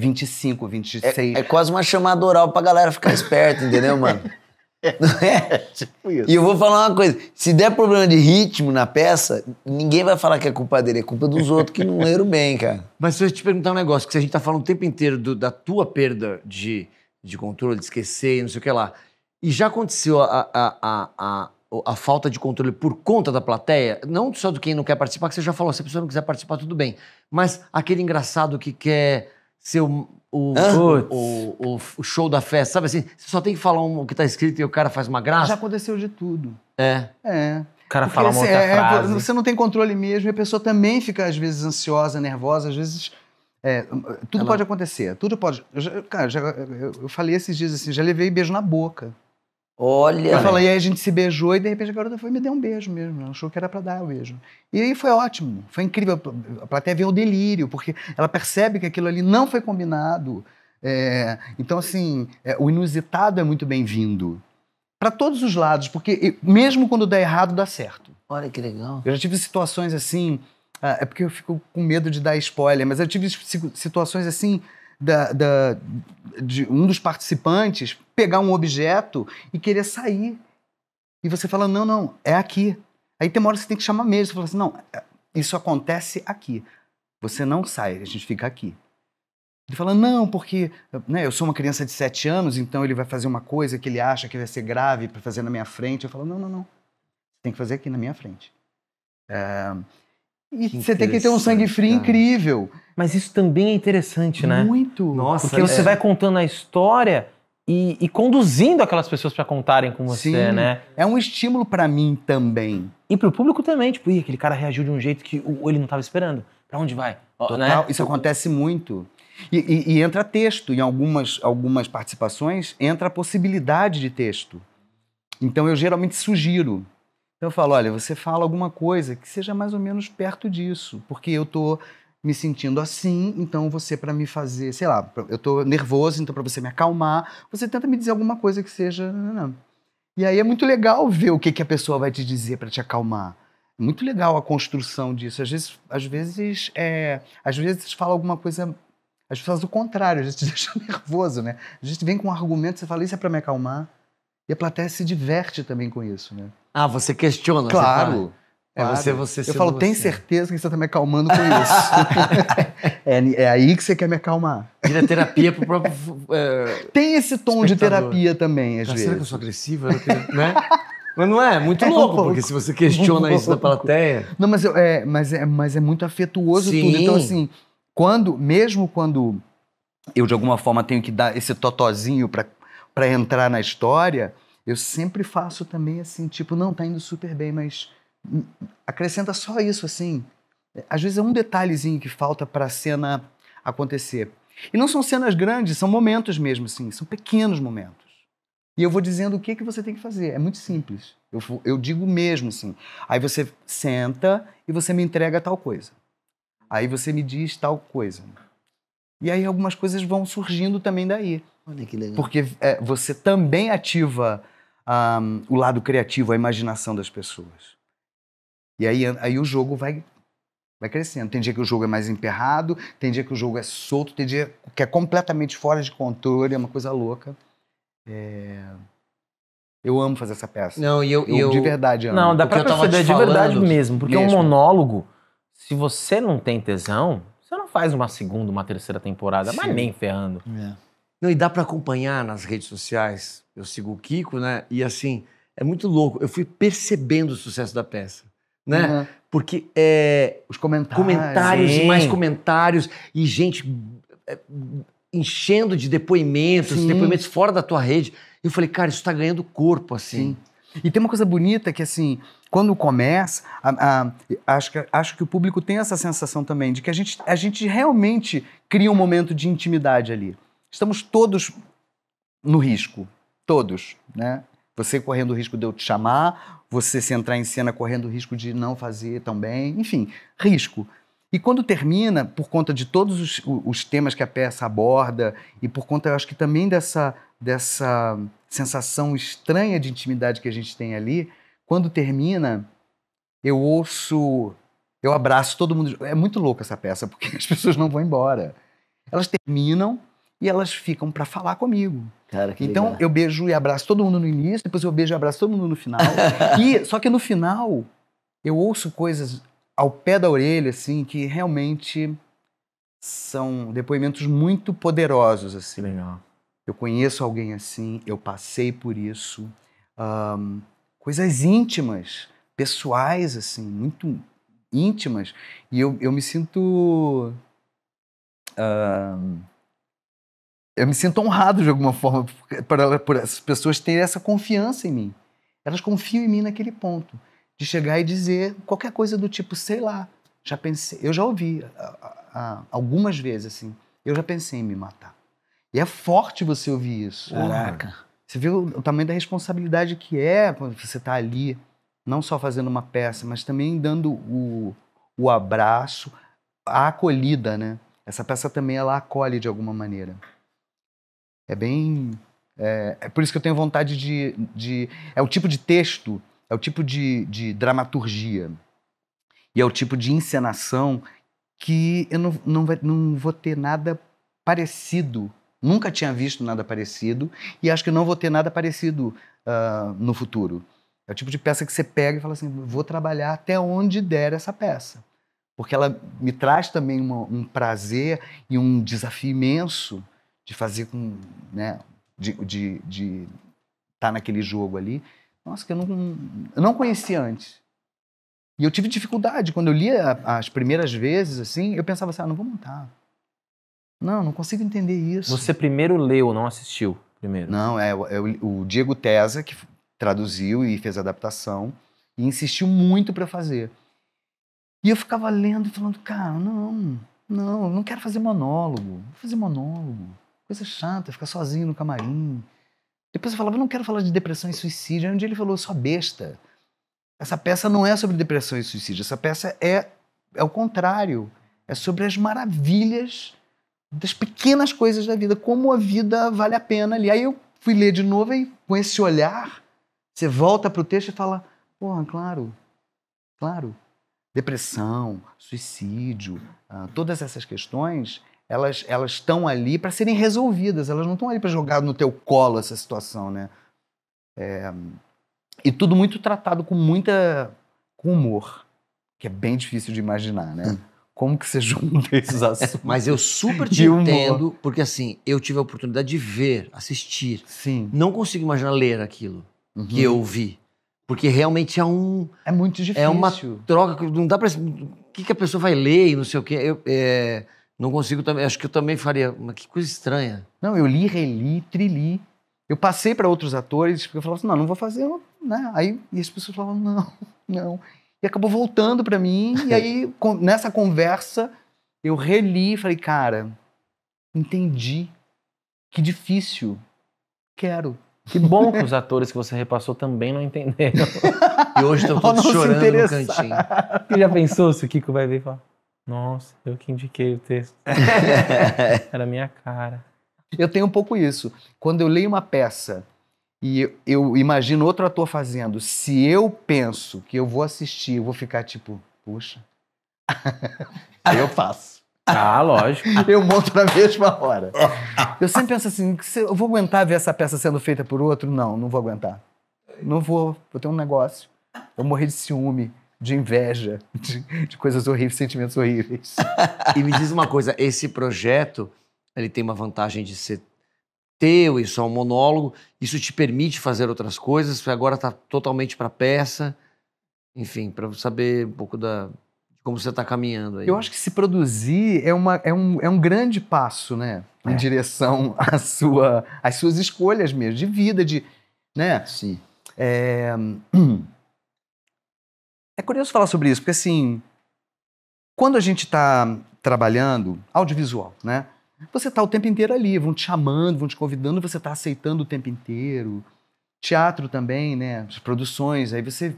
25, 26. É, é quase uma chamada oral pra galera ficar esperta, entendeu, mano? É, não é? tipo isso. E eu vou falar uma coisa: se der problema de ritmo na peça, ninguém vai falar que é culpa dele, é culpa dos outros que não leram bem, cara. Mas se eu te perguntar um negócio, que se a gente tá falando o tempo inteiro do, da tua perda de, de controle, de esquecer e não sei o que lá. E já aconteceu a, a, a, a a falta de controle por conta da plateia, não só do quem não quer participar, que você já falou, se a pessoa não quiser participar, tudo bem. Mas aquele engraçado que quer ser o, o, o, o, show da festa, sabe assim? Você só tem que falar um, o que tá escrito e o cara faz uma graça. Já aconteceu de tudo. É. É. O cara Porque, fala uma assim, outra é, é, frase. Você não tem controle mesmo e a pessoa também fica, às vezes, ansiosa, nervosa, às vezes. É, tudo Ela... pode acontecer, tudo pode. Eu cara, já, eu, eu falei esses dias assim, já levei beijo na boca. Olha. Eu falei, e aí a gente se beijou e de repente a garota foi me deu um beijo mesmo. Ela achou que era para dar o um beijo. E aí foi ótimo, foi incrível. A plateia vê o delírio, porque ela percebe que aquilo ali não foi combinado. É, então, assim, é, o inusitado é muito bem-vindo. Para todos os lados, porque mesmo quando dá errado, dá certo. Olha que legal. Eu já tive situações assim. Ah, é porque eu fico com medo de dar spoiler, mas eu tive situações assim da, da, de um dos participantes pegar um objeto e querer sair. E você fala, não, não, é aqui. Aí tem uma hora que você tem que chamar mesmo. Você fala assim, não, é, isso acontece aqui. Você não sai, a gente fica aqui. Ele fala, não, porque né, eu sou uma criança de sete anos, então ele vai fazer uma coisa que ele acha que vai ser grave para fazer na minha frente. Eu falo, não, não, não. tem que fazer aqui na minha frente. É, e você tem que ter um sangue frio incrível. Mas isso também é interessante, né? Muito. Nossa, Porque é. você vai contando a história e, e conduzindo aquelas pessoas para contarem com você, Sim. né? É um estímulo para mim também. E pro público também, tipo, aquele cara reagiu de um jeito que ele não tava esperando. Pra onde vai? Né? Total, né? isso acontece muito. E, e, e, entra texto. Em algumas, algumas participações, entra a possibilidade de texto. Então eu geralmente sugiro então eu falo, olha, você fala alguma coisa que seja mais ou menos perto disso, porque eu tô me sentindo assim, então você para me fazer, sei lá, eu tô nervoso, então para você me acalmar, você tenta me dizer alguma coisa que seja, E aí é muito legal ver o que, que a pessoa vai te dizer para te acalmar. É muito legal a construção disso. Às vezes, às vezes, é, às vezes fala alguma coisa às vezes faz o contrário, a gente te deixa nervoso, né? A gente vem com um argumento, você fala, isso é para me acalmar. E a plateia se diverte também com isso, né? Ah, você questiona. Claro. Você é, você, você eu falo, você. tem certeza que você está me acalmando com isso. é, é, aí que você quer me acalmar. Vira terapia pro próprio. É, tem esse tom de terapia também, às Cara, tá, vezes. Será que eu sou agressiva? né? Mas não é? Muito é louco, um porque se você questiona um isso na plateia. Não, mas, eu, é, mas, é, mas é muito afetuoso Sim. tudo. Então, assim, quando, mesmo quando eu de alguma forma tenho que dar esse totozinho para para entrar na história, eu sempre faço também assim, tipo, não, tá indo super bem, mas acrescenta só isso assim. Às vezes é um detalhezinho que falta para a cena acontecer. E não são cenas grandes, são momentos mesmo, assim, são pequenos momentos. E eu vou dizendo o que que você tem que fazer. É muito simples. Eu, eu digo mesmo, assim. Aí você senta e você me entrega tal coisa. Aí você me diz tal coisa. E aí algumas coisas vão surgindo também daí. Olha que legal. Porque é, você também ativa um, o lado criativo, a imaginação das pessoas. E aí, aí o jogo vai, vai crescendo. Tem dia que o jogo é mais emperrado, tem dia que o jogo é solto, tem dia que é completamente fora de controle, é uma coisa louca. É... Eu amo fazer essa peça. Não, e eu, eu, eu, de verdade amo. Não, dá pra fazer de verdade mesmo, porque mesmo. um monólogo, se você não tem tesão, você não faz uma segunda, uma terceira temporada, Sim. mas nem ferrando. É. Não, e dá para acompanhar nas redes sociais. Eu sigo o Kiko, né? E assim, é muito louco. Eu fui percebendo o sucesso da peça, né? Uhum. Porque é, os comentários, comentários Sim. e mais comentários e gente é, enchendo de depoimentos, Sim. depoimentos fora da tua rede. Eu falei, cara, isso tá ganhando corpo assim. Sim. E tem uma coisa bonita que assim, quando começa, a, a, acho, que, acho que o público tem essa sensação também de que a gente, a gente realmente cria um momento de intimidade ali. Estamos todos no risco, todos, né? Você correndo o risco de eu te chamar, você se entrar em cena correndo o risco de não fazer tão bem, enfim, risco. E quando termina, por conta de todos os, os temas que a peça aborda e por conta, eu acho que também dessa, dessa sensação estranha de intimidade que a gente tem ali, quando termina, eu ouço, eu abraço todo mundo. É muito louca essa peça, porque as pessoas não vão embora. Elas terminam e elas ficam para falar comigo. Cara, então legal. eu beijo e abraço todo mundo no início, depois eu beijo e abraço todo mundo no final. e só que no final eu ouço coisas ao pé da orelha assim que realmente são depoimentos muito poderosos assim. Legal. Eu conheço alguém assim, eu passei por isso. Um, coisas íntimas, pessoais, assim, muito íntimas. E eu, eu me sinto. Uh, eu me sinto honrado de alguma forma para, por essas pessoas terem essa confiança em mim. Elas confiam em mim naquele ponto de chegar e dizer qualquer coisa do tipo, sei lá, já pensei, eu já ouvi a, a, algumas vezes assim, eu já pensei em me matar. E é forte você ouvir isso. Caraca. Você vê o, o tamanho da responsabilidade que é quando você está ali, não só fazendo uma peça, mas também dando o, o abraço, a acolhida, né? Essa peça também ela acolhe de alguma maneira. É bem. É, é por isso que eu tenho vontade de, de. É o tipo de texto, é o tipo de, de dramaturgia e é o tipo de encenação que eu não, não, vai, não vou ter nada parecido Nunca tinha visto nada parecido e acho que não vou ter nada parecido uh, no futuro. É o tipo de peça que você pega e fala assim: vou trabalhar até onde der essa peça. Porque ela me traz também uma, um prazer e um desafio imenso de fazer com. Né, de estar de, de tá naquele jogo ali. Nossa, que eu não, eu não conhecia antes. E eu tive dificuldade. Quando eu lia as primeiras vezes, assim, eu pensava assim: ah, não vou montar não, não consigo entender isso. Você primeiro leu, ou não assistiu primeiro? Não, é, é o, o Diego Tesa que traduziu e fez a adaptação e insistiu muito para fazer. E eu ficava lendo e falando, cara, não, não, não quero fazer monólogo, vou fazer monólogo. Coisa chata, ficar sozinho no camarim. Depois eu falava, eu não quero falar de depressão e suicídio. Aí um dia ele falou, sua besta. Essa peça não é sobre depressão e suicídio, essa peça é, é o contrário. É sobre as maravilhas das pequenas coisas da vida, como a vida vale a pena ali. Aí eu fui ler de novo e com esse olhar, você volta para o texto e fala: porra, claro, claro. Depressão, suicídio, ah, todas essas questões, elas elas estão ali para serem resolvidas, elas não estão ali para jogar no teu colo essa situação, né? É, e tudo muito tratado com muita com humor, que é bem difícil de imaginar, né? Hum como que você junta esses é, assuntos? Mas eu super te entendo, porque assim, eu tive a oportunidade de ver, assistir. Sim. Não consigo imaginar ler aquilo uhum. que eu vi. Porque realmente é um. É muito difícil. É uma troca. Não dá pra. O que, que a pessoa vai ler e não sei o quê. Eu, é, não consigo também. Acho que eu também faria. Mas que coisa estranha. Não, eu li, reli, trili. Eu passei para outros atores, porque eu falava assim, não, não vou fazer, né? Aí e as pessoas falavam, não, não e acabou voltando para mim. E aí, com, nessa conversa, eu reli e falei, cara, entendi. Que difícil. Quero. Que bom que os atores que você repassou também não entenderam. e hoje estão todos chorando no cantinho. Você já pensou se o Kiko vai ver e falar: Nossa, eu que indiquei o texto. Era minha cara. Eu tenho um pouco isso. Quando eu leio uma peça e eu, eu imagino outro ator fazendo. Se eu penso que eu vou assistir, eu vou ficar tipo, puxa. eu faço. Ah, lógico. Eu monto na mesma hora. Eu sempre penso assim: eu vou aguentar ver essa peça sendo feita por outro? Não, não vou aguentar. Não vou. Vou ter um negócio. Eu morrer de ciúme, de inveja, de, de coisas horríveis, sentimentos horríveis. E me diz uma coisa: esse projeto ele tem uma vantagem de ser teu isso é um monólogo, isso te permite fazer outras coisas, agora está totalmente para peça, enfim, para saber um pouco da de como você está caminhando aí. Eu acho que se produzir é, uma, é, um, é um grande passo, né, é. em direção à sua, às suas escolhas mesmo, de vida, de, né? Sim. É... é curioso falar sobre isso, porque assim, quando a gente está trabalhando audiovisual, né? Você está o tempo inteiro ali, vão te chamando, vão te convidando, você está aceitando o tempo inteiro. Teatro também, né? As produções, aí você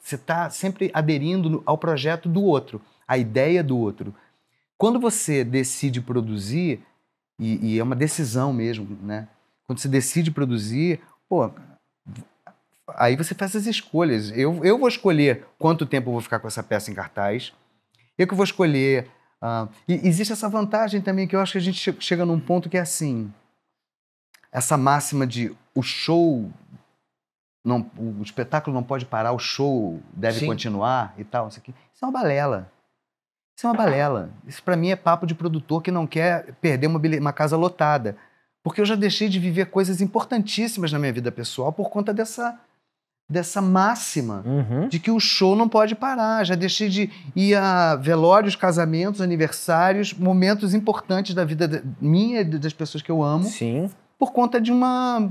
você está sempre aderindo ao projeto do outro, à ideia do outro. Quando você decide produzir, e, e é uma decisão mesmo, né? Quando você decide produzir, pô, aí você faz as escolhas. Eu, eu vou escolher quanto tempo eu vou ficar com essa peça em cartaz, eu que vou escolher ah, e existe essa vantagem também que eu acho que a gente chega num ponto que é assim, essa máxima de o show não, o espetáculo não pode parar, o show deve Sim. continuar e tal, isso aqui. Isso é uma balela. Isso é uma balela. Isso para mim é papo de produtor que não quer perder uma, uma casa lotada, porque eu já deixei de viver coisas importantíssimas na minha vida pessoal por conta dessa dessa máxima uhum. de que o show não pode parar. Já deixei de ir a velórios, casamentos, aniversários, momentos importantes da vida minha e das pessoas que eu amo. Sim. Por conta de uma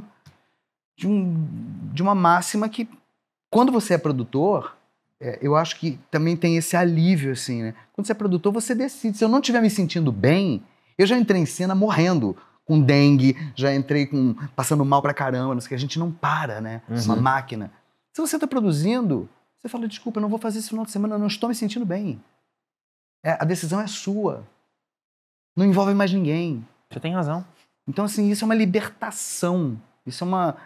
de, um, de uma máxima que quando você é produtor, é, eu acho que também tem esse alívio assim, né? Quando você é produtor, você decide. Se eu não estiver me sentindo bem, eu já entrei em cena morrendo com dengue, já entrei com passando mal pra caramba, não sei que a gente não para, né? Uhum. Uma máquina se você está produzindo, você fala, desculpa, eu não vou fazer esse final de semana, eu não estou me sentindo bem. É, a decisão é sua. Não envolve mais ninguém. Você tem razão. Então, assim, isso é uma libertação. Isso é uma.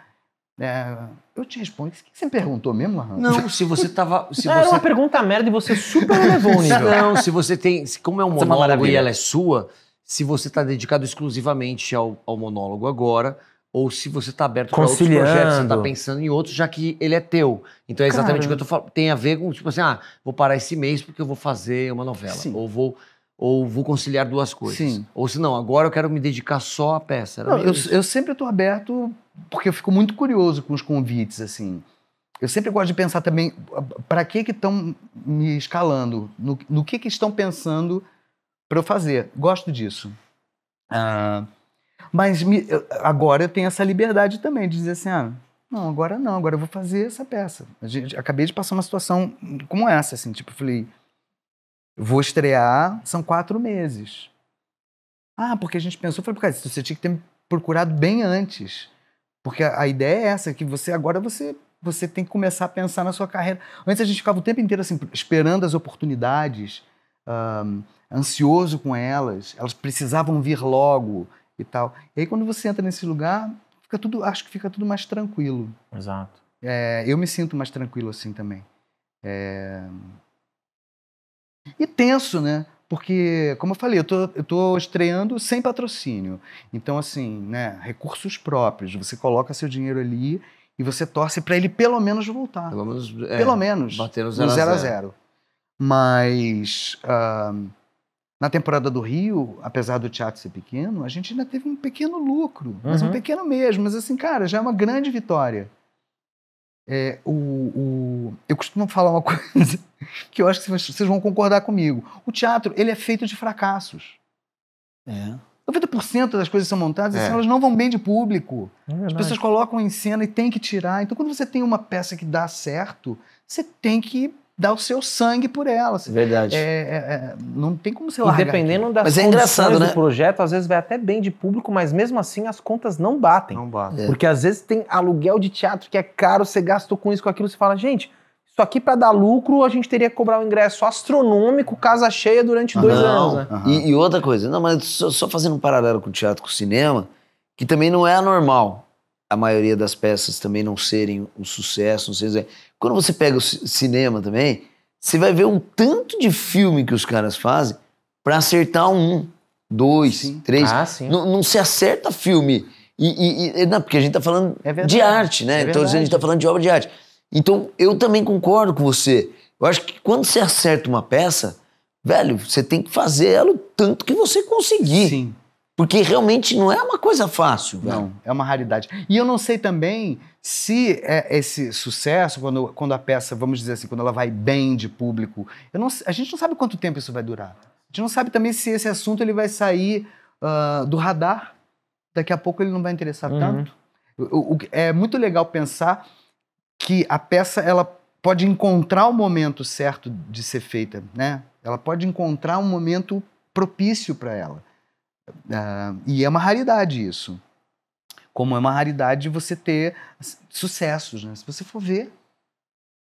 É, eu te respondo. O que você me perguntou mesmo, Arran? Não, se você tava. Se não, você... Era uma pergunta merda e você é super levou o nível. Não, se você tem. Como é um é monólogo é e ela é sua, se você está dedicado exclusivamente ao, ao monólogo agora, ou se você está aberto para outros projetos, você está pensando em outros, já que ele é teu. Então é exatamente Cara. o que eu estou falando. Tem a ver com, tipo assim, ah, vou parar esse mês porque eu vou fazer uma novela. Sim. Ou vou ou vou conciliar duas coisas. Sim. Ou se não, agora eu quero me dedicar só à peça. Não, eu, eu, sempre estou aberto, porque eu fico muito curioso com os convites, assim. Eu sempre gosto de pensar também ah, para que que estão me escalando, no, no que que estão pensando para eu fazer. Gosto disso. Ah... Uh mas me, agora eu tenho essa liberdade também de dizer assim, ah, não, agora não, agora eu vou fazer essa peça. A gente, acabei de passar uma situação como essa, assim, tipo, eu falei, vou estrear, são quatro meses. Ah, porque a gente pensou, falei, disso, você tinha que ter me procurado bem antes. Porque a, a ideia é essa, que você agora você você tem que começar a pensar na sua carreira. Antes a gente ficava o tempo inteiro assim, esperando as oportunidades, um, ansioso com elas, elas precisavam vir logo e tal. E aí quando você entra nesse lugar, fica tudo, acho que fica tudo mais tranquilo. Exato. É, eu me sinto mais tranquilo assim também. É... E tenso, né? Porque, como eu falei, eu tô, tô estreando sem patrocínio. Então, assim, né? Recursos próprios. Você coloca seu dinheiro ali e você torce para ele pelo menos voltar. Pelo menos. É, pelo menos. Bater no zero a zero Mas. Uh na temporada do Rio, apesar do teatro ser pequeno, a gente ainda teve um pequeno lucro, mas um uhum. pequeno mesmo. Mas assim, cara, já é uma grande vitória. É, o, o, eu costumo falar uma coisa que eu acho que vocês vão concordar comigo. O teatro, ele é feito de fracassos. É. 90% das coisas são montadas assim, é. assim, elas não vão bem de público. É As pessoas colocam em cena e tem que tirar. Então, quando você tem uma peça que dá certo, você tem que dá o seu sangue por elas. Assim. Verdade. É, é, é, não tem como ser largar. E dependendo das mas é engraçado, né? do projeto, às vezes vai até bem de público, mas mesmo assim as contas não batem. Não batem. É. Porque às vezes tem aluguel de teatro que é caro, você gastou com isso, com aquilo, você fala, gente, isso aqui para dar lucro, a gente teria que cobrar um ingresso astronômico, casa cheia durante dois não, anos. Né? E, e, outra coisa, não, mas só, só fazendo um paralelo com o teatro, com o cinema, que também não é anormal a maioria das peças também não serem um sucesso, não sei Quando você pega o cinema também, você vai ver um tanto de filme que os caras fazem para acertar um, dois, sim. três. Ah, sim. Não, se acerta filme. E, e, e, não, porque a gente está falando é de arte, né? É então a gente está falando de obra de arte. Então eu também concordo com você. Eu acho que quando você acerta uma peça, velho, você tem que fazer ela o tanto que você conseguir. Sim. Porque realmente não é uma coisa fácil. Velho. Não, é uma raridade. E eu não sei também se é esse sucesso, quando, quando a peça, vamos dizer assim, quando ela vai bem de público, não, a gente não sabe quanto tempo isso vai durar. A gente não sabe também se esse assunto ele vai sair uh, do radar. Daqui a pouco ele não vai interessar uhum. tanto. O, o, é muito legal pensar que a peça ela pode encontrar o momento certo de ser feita, né? Ela pode encontrar um momento propício para ela. Uh, e é uma raridade isso. Como é uma raridade você ter sucessos, né? Se você for ver.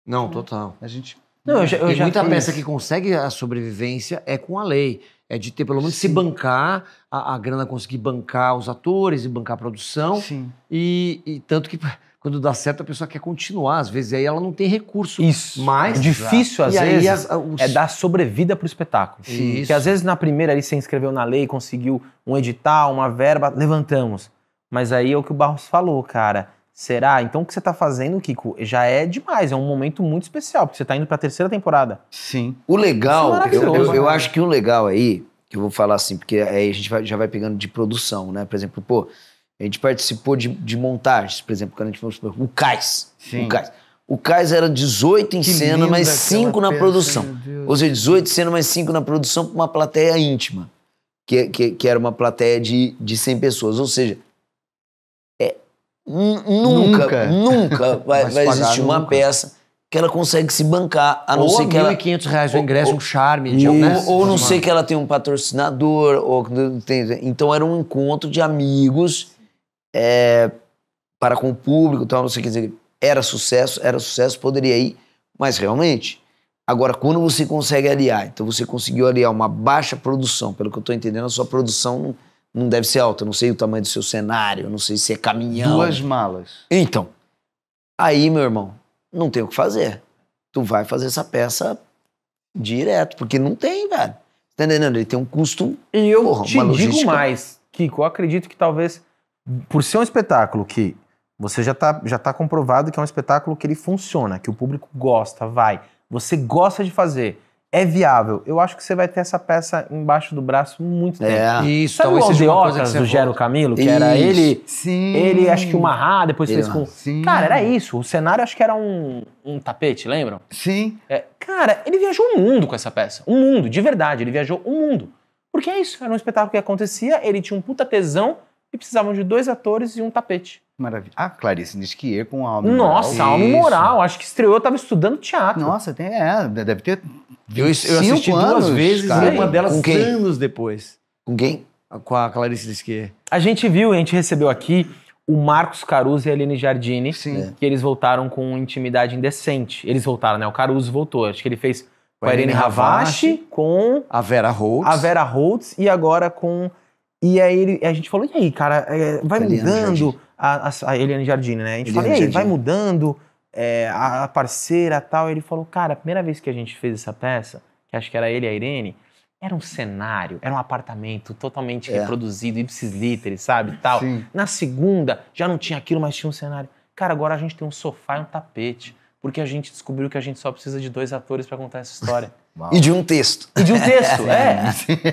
Não, né? total. A gente. Não, eu já, eu já muita peça que consegue a sobrevivência é com a lei. É de ter, pelo menos, Sim. se bancar, a, a grana conseguir bancar os atores e bancar a produção. Sim. E, e tanto que quando dá certo, a pessoa quer continuar. Às vezes aí ela não tem recurso. Isso. Mas, é difícil, às vezes, os... é dar sobrevida para o espetáculo. Isso. Porque às vezes na primeira ali você inscreveu na lei, conseguiu um edital, uma verba, levantamos. Mas aí é o que o Barros falou, cara. Será? Então o que você está fazendo, Kiko, já é demais, é um momento muito especial, porque você está indo para a terceira temporada. Sim. O legal, é eu, eu, eu, acho que o legal aí, que eu vou falar assim, porque aí a gente vai, já vai pegando de produção, né? Por exemplo, pô, a gente participou de, de montagens, por exemplo, quando a gente foi o Cais. O Cais. O Cais era 18 em que cena, mais 5 na peça, produção. Ou seja, 18 cena mais 5 na produção para uma plateia íntima, que, que, que, era uma plateia de, de 100 pessoas. Ou seja, é, nunca, nunca, vai, vai existir nunca. uma peça que ela consegue se bancar, a não ou ser que ela... Ou reais o ingresso, ou, um charme. De, ou, né? ou não sei que ela tem um patrocinador, ou tem... Então era um encontro de amigos é, para com o público, tal não sei o que dizer. Era sucesso, era sucesso, poderia ir, mas realmente. Agora, quando você consegue aliar, então você conseguiu aliar uma baixa produção, pelo que eu estou entendendo, a sua produção não, não deve ser alta. não sei o tamanho do seu cenário, não sei se é caminhão. Duas malas. Então, aí, meu irmão, não tem o que fazer. Tu vai fazer essa peça direto, porque não tem, velho. Tá entendendo? Ele tem um custo. E eu porra, te digo mais, Kiko, eu acredito que talvez por ser um espetáculo que você já está já tá comprovado que é um espetáculo que ele funciona, que o público gosta, vai, você gosta de fazer, é viável. Eu acho que você vai ter essa peça embaixo do braço muito é. tempo. Isso, Sabe então, o é Aldeotas do Gero Camilo? Que isso. era ele. Sim. Ele, acho que o Marrá, depois ele fez com. Sim. Cara, era isso. O cenário acho que era um, um tapete, lembram? Sim. É, cara, ele viajou o um mundo com essa peça. Um mundo, de verdade. Ele viajou o um mundo. Porque é isso. Era um espetáculo que acontecia, ele tinha um puta tesão e precisavam de dois atores e um tapete. Maravilha. Ah, Clarice Nisquier com a Alma Nossa, Alma Moral. Acho que estreou, eu tava estudando teatro. Nossa, tem, é, deve ter. Eu, eu assisti anos, duas vezes cara. e uma delas anos depois. Com quem? Com a Clarice Nisquier. É. A gente viu, a gente recebeu aqui o Marcos Caruso e a Aline Jardini, Sim. É. que eles voltaram com intimidade indecente. Eles voltaram, né? O Caruso voltou. Acho que ele fez com a Irene Ravache, com. A Vera Holtz. A Vera Holtz e agora com e aí ele, a gente falou, e aí, cara, é, vai Eliane mudando a, a, a, Eliane Jardine, né? A gente falou, e aí, vai mudando é, a, a parceira tal. Ele falou, cara, a primeira vez que a gente fez essa peça, que acho que era ele e a Irene, era um cenário, era um apartamento totalmente é. reproduzido, ipsis literis, sabe, tal. Sim. Na segunda, já não tinha aquilo, mas tinha um cenário. Cara, agora a gente tem um sofá e um tapete, porque a gente descobriu que a gente só precisa de dois atores para contar essa história. Uau. E de um texto. E de um texto, é.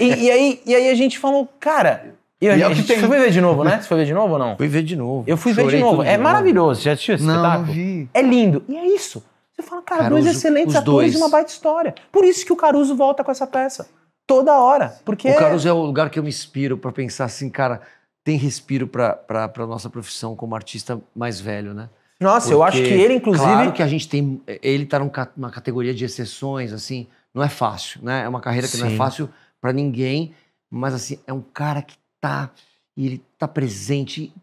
E, e, aí, e aí a gente falou, cara. Eu, e a é gente tem... foi ver de novo, né? Você foi ver de novo ou não? Fui ver de novo. Eu fui Chorei ver de novo. É maravilhoso. Já assistiu esse não, espetáculo? Vi. É lindo. E é isso. Você fala, cara, Caruso, dois excelentes atores dois. e uma baita história. Por isso que o Caruso volta com essa peça. Toda hora. Porque... O Caruso é o lugar que eu me inspiro para pensar assim, cara, tem respiro para nossa profissão como artista mais velho, né? Nossa, Porque, eu acho que ele, inclusive. Claro que a gente tem. Ele tá numa categoria de exceções, assim, não é fácil, né? É uma carreira que Sim. não é fácil para ninguém, mas assim, é um cara que tá e ele tá presente,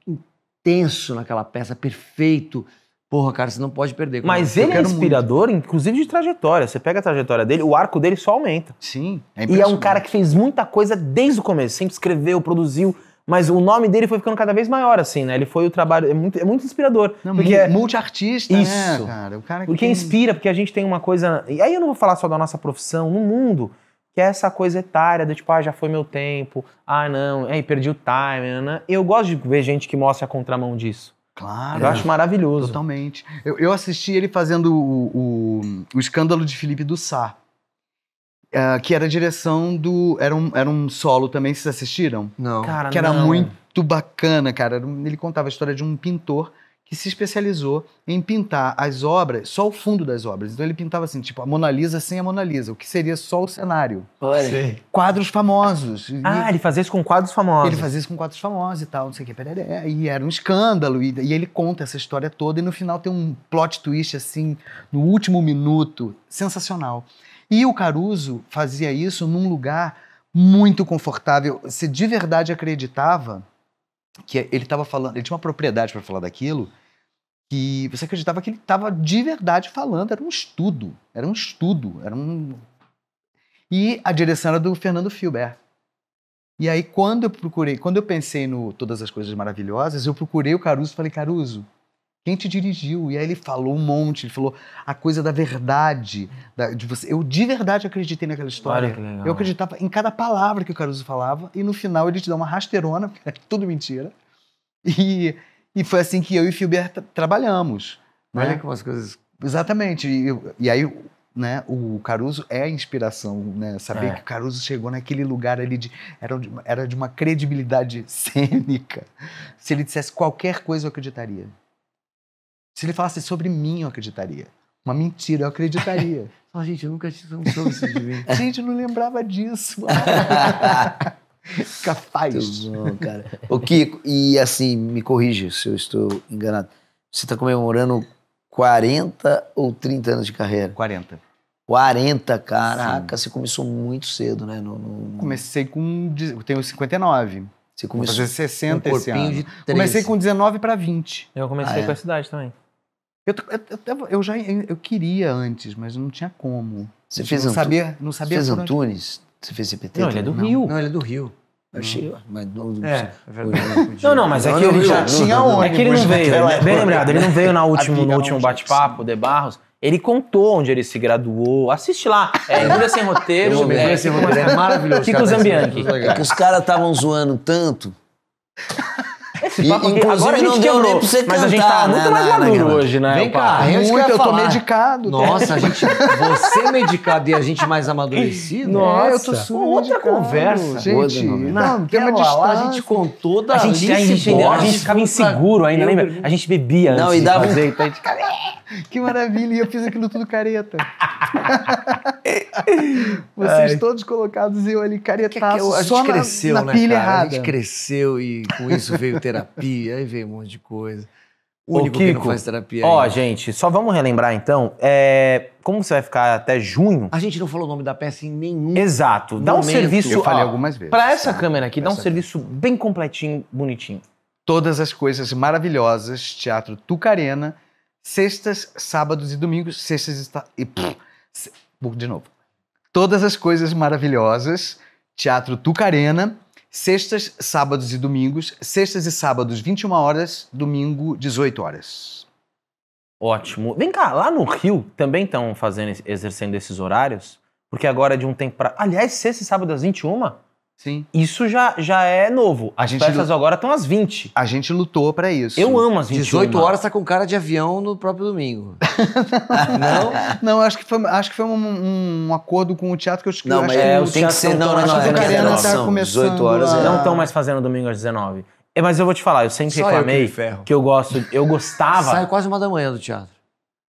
intenso naquela peça, perfeito. Porra, cara, você não pode perder. Mas ele é inspirador, muito. inclusive de trajetória. Você pega a trajetória dele, o arco dele só aumenta. Sim. É e é um cara que fez muita coisa desde o começo. Sempre escreveu, produziu mas o nome dele foi ficando cada vez maior, assim, né? Ele foi o trabalho. É muito, é muito inspirador. Não, porque é, multiartista, né, isso, cara? O cara porque que... inspira, porque a gente tem uma coisa. E aí eu não vou falar só da nossa profissão, no mundo, que é essa coisa etária do tipo, ah, já foi meu tempo, ah, não, aí perdi o time, né, né? Eu gosto de ver gente que mostra a contramão disso. Claro. Eu acho maravilhoso. Totalmente. Eu, eu assisti ele fazendo o, o, o escândalo de Felipe do Sá. Ah, que era a direção do. Era um, era um solo também, vocês assistiram? Não. Cara, que era não. muito bacana, cara. ele contava a história de um pintor que se especializou em pintar as obras, só o fundo das obras. Então ele pintava assim, tipo, a Mona Lisa sem a Mona Lisa, o que seria só o cenário. Olha. Quadros famosos. Ah, e... ele fazia isso com quadros famosos. Ele fazia isso com quadros famosos e tal, não sei o que. E era um escândalo. E, e ele conta essa história toda e no final tem um plot twist, assim, no último minuto, sensacional. E o Caruso fazia isso num lugar muito confortável. Você de verdade acreditava que ele estava falando, ele tinha uma propriedade para falar daquilo, que você acreditava que ele estava de verdade falando, era um estudo, era um estudo, era um e a direção era do Fernando Filbert. E aí quando eu procurei, quando eu pensei no todas as coisas maravilhosas, eu procurei o Caruso, falei Caruso, quem te dirigiu? E aí ele falou um monte, ele falou a coisa da verdade, da, de você. Eu de verdade acreditei naquela história. Eu acreditava em cada palavra que o Caruso falava, e no final ele te dá uma rasteirona, porque é tudo mentira. E, e foi assim que eu e o Filbert trabalhamos. Né? Olha como as coisas. Exatamente. E, e, aí né, o Caruso é a inspiração, né? Saber é. que o Caruso chegou naquele lugar ali de. Era, era de uma credibilidade cênica. Se ele dissesse qualquer coisa, eu acreditaria. Se ele falasse sobre mim, eu acreditaria. Uma mentira, eu acreditaria. oh, gente, eu nunca tinha soube isso de mim. gente, eu não lembrava disso. Capaz. Bom, cara. Ô, Kiko, e assim, me corrija se eu estou enganado. Você está comemorando 40 ou 30 anos de carreira? 40. 40, caraca, Sim. você começou muito cedo, né? No, no... Comecei com. Eu tenho 59. Você começou. com fazer 60 um esse ano. Comecei com 19 para 20. Eu comecei ah, é? com a cidade também. Eu, eu, eu já eu queria antes, mas não tinha como. Você tipo, fez não sabia, não sabia Você fez Antunes? Você fez CPT? Não, ele é do não. Rio. Não, ele é do Rio. Eu uhum. mas é, é né, não, não, mas é que ele já tinha onde. É que ele não veio, bem lembrado, ele não veio na último, no último bate-papo, De Barros. Ele contou onde ele se graduou. Assiste lá. É, é. Engulha Sem Roteiro. Engulha Sem Roteiro. É maravilhoso. o Zambianchi. É que os caras estavam zoando tanto esse papo e, aqui. Agora a gente quebrou, mas a gente tá muito né, mais né, né, maduro hoje, né? Vem cá, muito, eu tô medicado. Tá? Nossa, a gente, você é medicado e a gente mais amadurecido? Nossa, eu tô super Outra conversa. Gente, não, tem uma distância. A gente com toda a gente, a gente, ficava inseguro ainda, lembra? A gente bebia antes Não, e dava... Fazer, então a gente ficava... Que maravilha! E eu fiz aquilo tudo careta. Vocês Ai. todos colocados e eu ali é é? caretaço, A que, só cresceu, na, na né, pilha cara? errada. A gente cresceu e com isso veio terapia, aí veio um monte de coisa. O único Kiko, que não faz terapia. É ó, gente, só vamos relembrar então. É, como você vai ficar até junho? A gente não falou o nome da peça em nenhum. Exato. Dá momento. um serviço. Eu falei ó, algumas vezes. Para essa câmera aqui, pra dá um serviço bem completinho, bonitinho. Todas as coisas maravilhosas, Teatro Tucarena Sextas, sábados e domingos. Sextas está. E, pff, de novo. Todas as coisas maravilhosas. Teatro Tucarena. Sextas, sábados e domingos. Sextas e sábados, 21 horas. Domingo, 18 horas. Ótimo. Vem cá, lá no Rio também estão fazendo, exercendo esses horários? Porque agora é de um tempo para. Aliás, sexta e sábado às 21? Sim. Isso já, já é novo. As a peças lutou, agora estão às 20. A gente lutou para isso. Eu amo as 20. 18 horas tá com cara de avião no próprio domingo. não? Não, acho que foi, acho que foi um, um acordo com o teatro que eu escrevi. Não, mas é, o tem que ser. Não, não, não, é é é não, não, não, não, não, 18 horas. A... Não estão mais fazendo domingo às 19. É, mas eu vou te falar, eu sempre Só reclamei eu que, que eu gosto, eu gostava. Sai quase uma da manhã do teatro.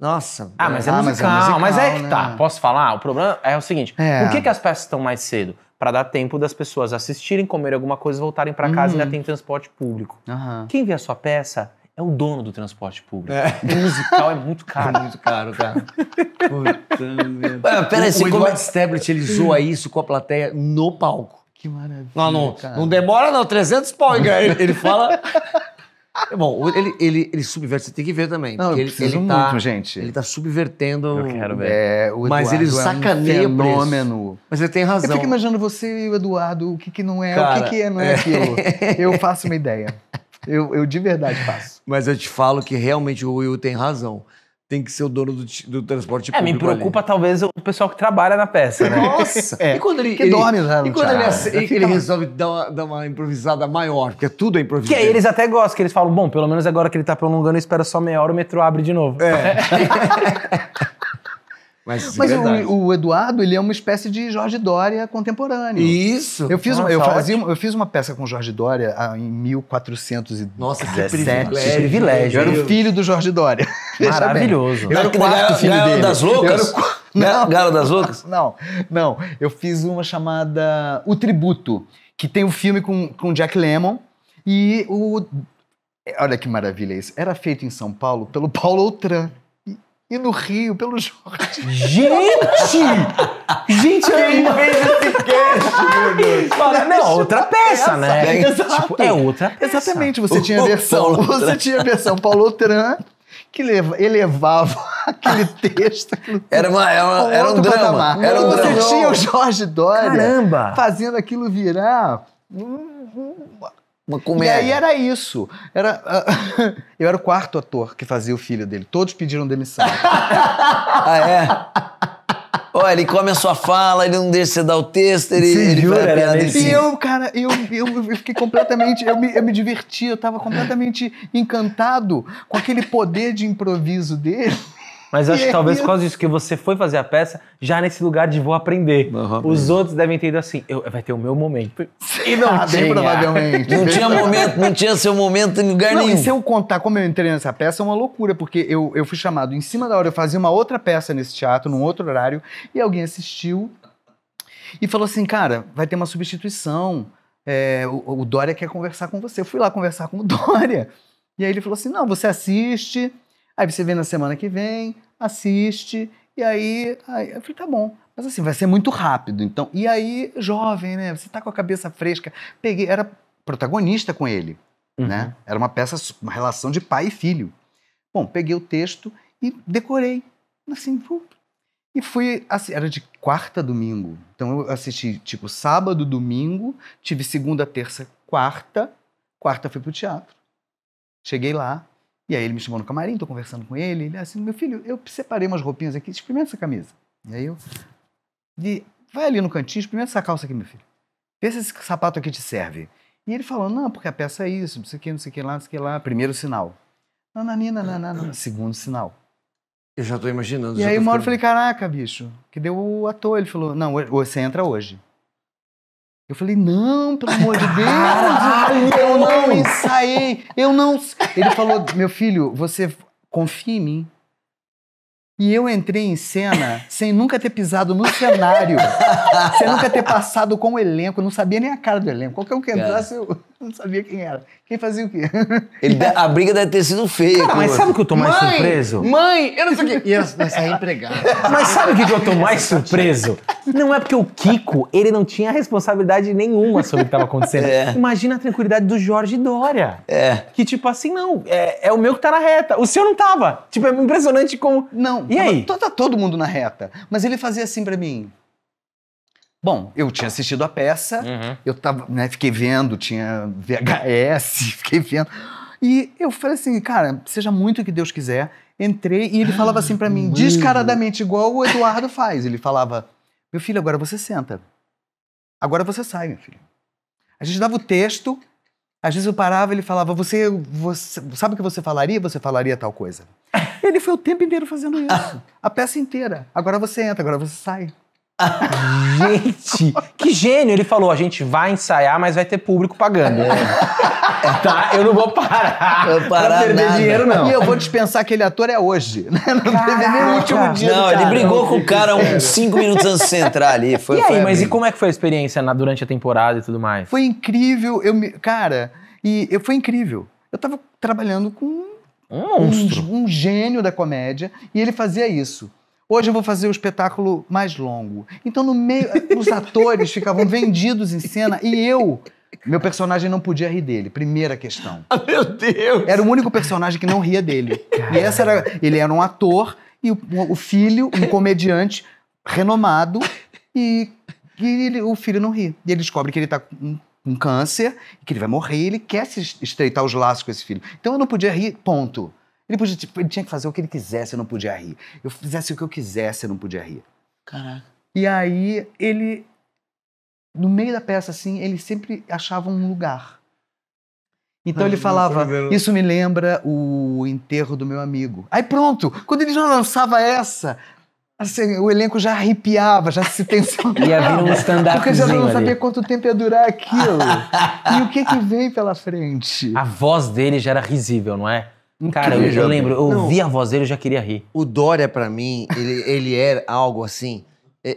Nossa. Ah, mas é, ah, musical, mas é musical, mas é que né? tá. Posso falar? O problema é o seguinte: é. por que, que as peças estão mais cedo? para dar tempo das pessoas assistirem, comerem alguma coisa, voltarem para casa uhum. e ainda uhum. tem transporte público. Uhum. Quem vê a sua peça é o dono do transporte público. É. O musical é muito caro. É muito caro, cara. Puta, Peraí, o, assim, o é- Eduardo Stablet, ele zoa isso com a plateia no palco. Que maravilha, não, não, cara. não demora não, 300 pau, ele, ele fala... É bom, ele, ele, ele subverte, você tem que ver também. Não, ele, ele tá muito, tá, gente. Ele tá subvertendo. Eu quero ver. É, o Eduardo mas ele sacaneia é um fenômeno. Mas ele tem razão. Eu fico imaginando você e o Eduardo, o que, que não é, Cara, o que, que é, não é, é. aquilo. Eu faço uma ideia. Eu, eu de verdade faço. Mas eu te falo que realmente o Will tem razão tem que ser o dono do, do transporte público. É, me preocupa ali. talvez o pessoal que trabalha na peça, né? Nossa! é. E quando ele, que ele, dorme lá no E quando teatro, ele, ele, resolve dar uma, dar uma, improvisada maior, porque tudo é improvisado. Que aí eles até gostam, que eles falam, bom, pelo menos agora que ele tá prolongando, espera só meia hora, o metrô abre de novo. É. Mas, Mas o, o, Eduardo, ele é uma espécie de Jorge Dória contemporâneo. Isso. Eu fiz, Nossa, eu fazia, eu fiz uma peça com Jorge Dória ah, em 1417. Nossa, que privilégio. Eu era o filho do Jorge Dória. Maravilhoso. eu era o quarto filho dele. das Loucas? não, é Galo das Loucas? Não, não. Eu fiz uma chamada O Tributo, que tem um filme com, com Jack Lemmon e o Olha que maravilha isso. Era feito em São Paulo pelo Paulo Outran, e no Rio, pelo Jorge. Gente! Gente, eu eu... vejo esse cast, Para, não, outra peça, peça né? É, tipo, é outra peça. Exatamente, você o, tinha a versão. Paulo você Tran. tinha a versão Paulo Autran, que leva, elevava aquele texto. Aquilo, era, uma, era, uma, um era um drama. Era um você drama. tinha o Jorge Dória Caramba. fazendo aquilo virar. Hum, hum, uma comédia. E aí era isso. Era, uh, eu era o quarto ator que fazia o filho dele. Todos pediram demissão. ah, é? Olha, ele come a sua fala, ele não deixa você dar o texto, ele, Sim, ele jura, piada né? E eu, cara, eu, eu, fiquei completamente. Eu me, eu me diverti, eu tava completamente encantado com aquele poder de improviso dele. Mas acho que talvez por causa disso que você foi fazer a peça, já nesse lugar de vou aprender. Uhum, Os outros devem ter ido assim, eu, vai ter o meu momento. E não ah, tinha. Bem provavelmente. Não tinha momento, não tinha seu momento em lugar não, nenhum. E se eu contar como eu entrei nessa peça, é uma loucura, porque eu, eu fui chamado em cima da hora, eu fazia uma outra peça nesse teatro, num outro horário, e alguém assistiu e falou assim, cara, vai ter uma substituição. É, o, o Dória quer conversar com você. Eu fui lá conversar com o Dória. E aí ele falou assim: não, você assiste, Aí você vem na semana que vem, assiste, e aí, aí eu falei, tá bom. Mas assim, vai ser muito rápido. Então, e aí, jovem, né? Você tá com a cabeça fresca. Peguei, era protagonista com ele, né? uhum. né? Era uma peça, uma relação de pai e filho. Bom, peguei o texto e decorei. Assim, e fui, assim, era de quarta a domingo. Então eu assisti tipo sábado, domingo, tive segunda, terça, quarta. Quarta fui pro teatro. Cheguei lá, e aí ele me chamou no camarim, estou conversando com ele, ele assim, meu filho, eu separei umas roupinhas aqui, experimenta essa camisa. E aí eu, e vai ali no cantinho, experimenta essa calça aqui, meu filho. Vê se esse sapato aqui te serve. E ele falou, não, porque a peça é isso, não sei o que, não sei o que lá, não sei o que lá. Primeiro sinal. Nananina, nanana, segundo sinal. Eu já estou imaginando. E aí uma hora eu falei, caraca, bicho, que deu o ator. Ele falou, não, você entra hoje. Eu falei, não, pelo amor de Deus, eu não ensaiei, eu não. Ele falou, meu filho, você confia em mim. E eu entrei em cena sem nunca ter pisado no cenário, sem nunca ter passado com o elenco, não sabia nem a cara do elenco. Qualquer um que entrasse, eu. não sabia quem era. Quem fazia o quê? Ele, a briga deve ter sido feia. Cara, mas sabe o que eu tô mais mãe, surpreso? Mãe, eu não sei o quê. E ela empregada. Mas sabe o que eu tô mais surpreso? Não é porque o Kiko, ele não tinha responsabilidade nenhuma sobre o que tava acontecendo. É. Imagina a tranquilidade do Jorge Dória. É. Que tipo assim, não, é, é, o meu que tá na reta. O seu não tava. Tipo, é impressionante como... Não. E aí? Tá todo mundo na reta. Mas ele fazia assim para mim. Bom, eu tinha assistido a peça, uhum. eu tava, né, fiquei vendo, tinha VHS, fiquei vendo. E eu falei assim, cara, seja muito o que Deus quiser. Entrei e ele falava assim para mim, descaradamente, igual o Eduardo faz. Ele falava: Meu filho, agora você senta. Agora você sai, meu filho. A gente dava o texto, às vezes eu parava e ele falava: você, você sabe o que você falaria? Você falaria tal coisa. Ele foi o tempo inteiro fazendo isso. A peça inteira. Agora você entra, agora você sai gente, que gênio! Ele falou: a gente vai ensaiar, mas vai ter público pagando. É. Tá? Eu não vou parar. Vou parar pra perder nada. dinheiro, não. E eu vou dispensar aquele ator é hoje. Não teve nem o último dia. Não, ele brigou não, com o cara uns um é. cinco minutos antes de entrar ali. Foi, e foi mas e como é que foi a experiência na, durante a temporada e tudo mais? Foi incrível. Eu me, cara, e eu, foi incrível. Eu tava trabalhando com um, um, um gênio da comédia e ele fazia isso. Hoje eu vou fazer o um espetáculo mais longo. Então, no meio, os atores ficavam vendidos em cena e eu meu personagem não podia rir dele, primeira questão. Oh, meu Deus! Era o único personagem que não ria dele. Caramba. E essa era. Ele era um ator e o, o filho, um comediante renomado, e, e ele, o filho não ri. E ele descobre que ele tá com, com câncer, que ele vai morrer, e ele quer se estreitar os laços com esse filho. Então eu não podia rir, ponto. Ele podia, tipo, ele tinha que fazer o que ele quisesse, eu não podia rir. Eu fizesse o que eu quisesse, eu não podia rir. Caraca. E aí ele no meio da peça assim, ele sempre achava um lugar. Então Ai, ele falava, isso me lembra o enterro do meu amigo. Aí pronto, quando ele já lançava essa, assim, o elenco já arrepiava, já se tensionava. Ia vir um stand-up. Porque já não sabia ali. quanto tempo ia durar aquilo. e o que que vem pela frente? A voz dele já era risível, não é? Cara, eu, eu, lembro, eu ouvi a voz dele e já queria rir. O Dória, para mim, ele, ele é algo assim.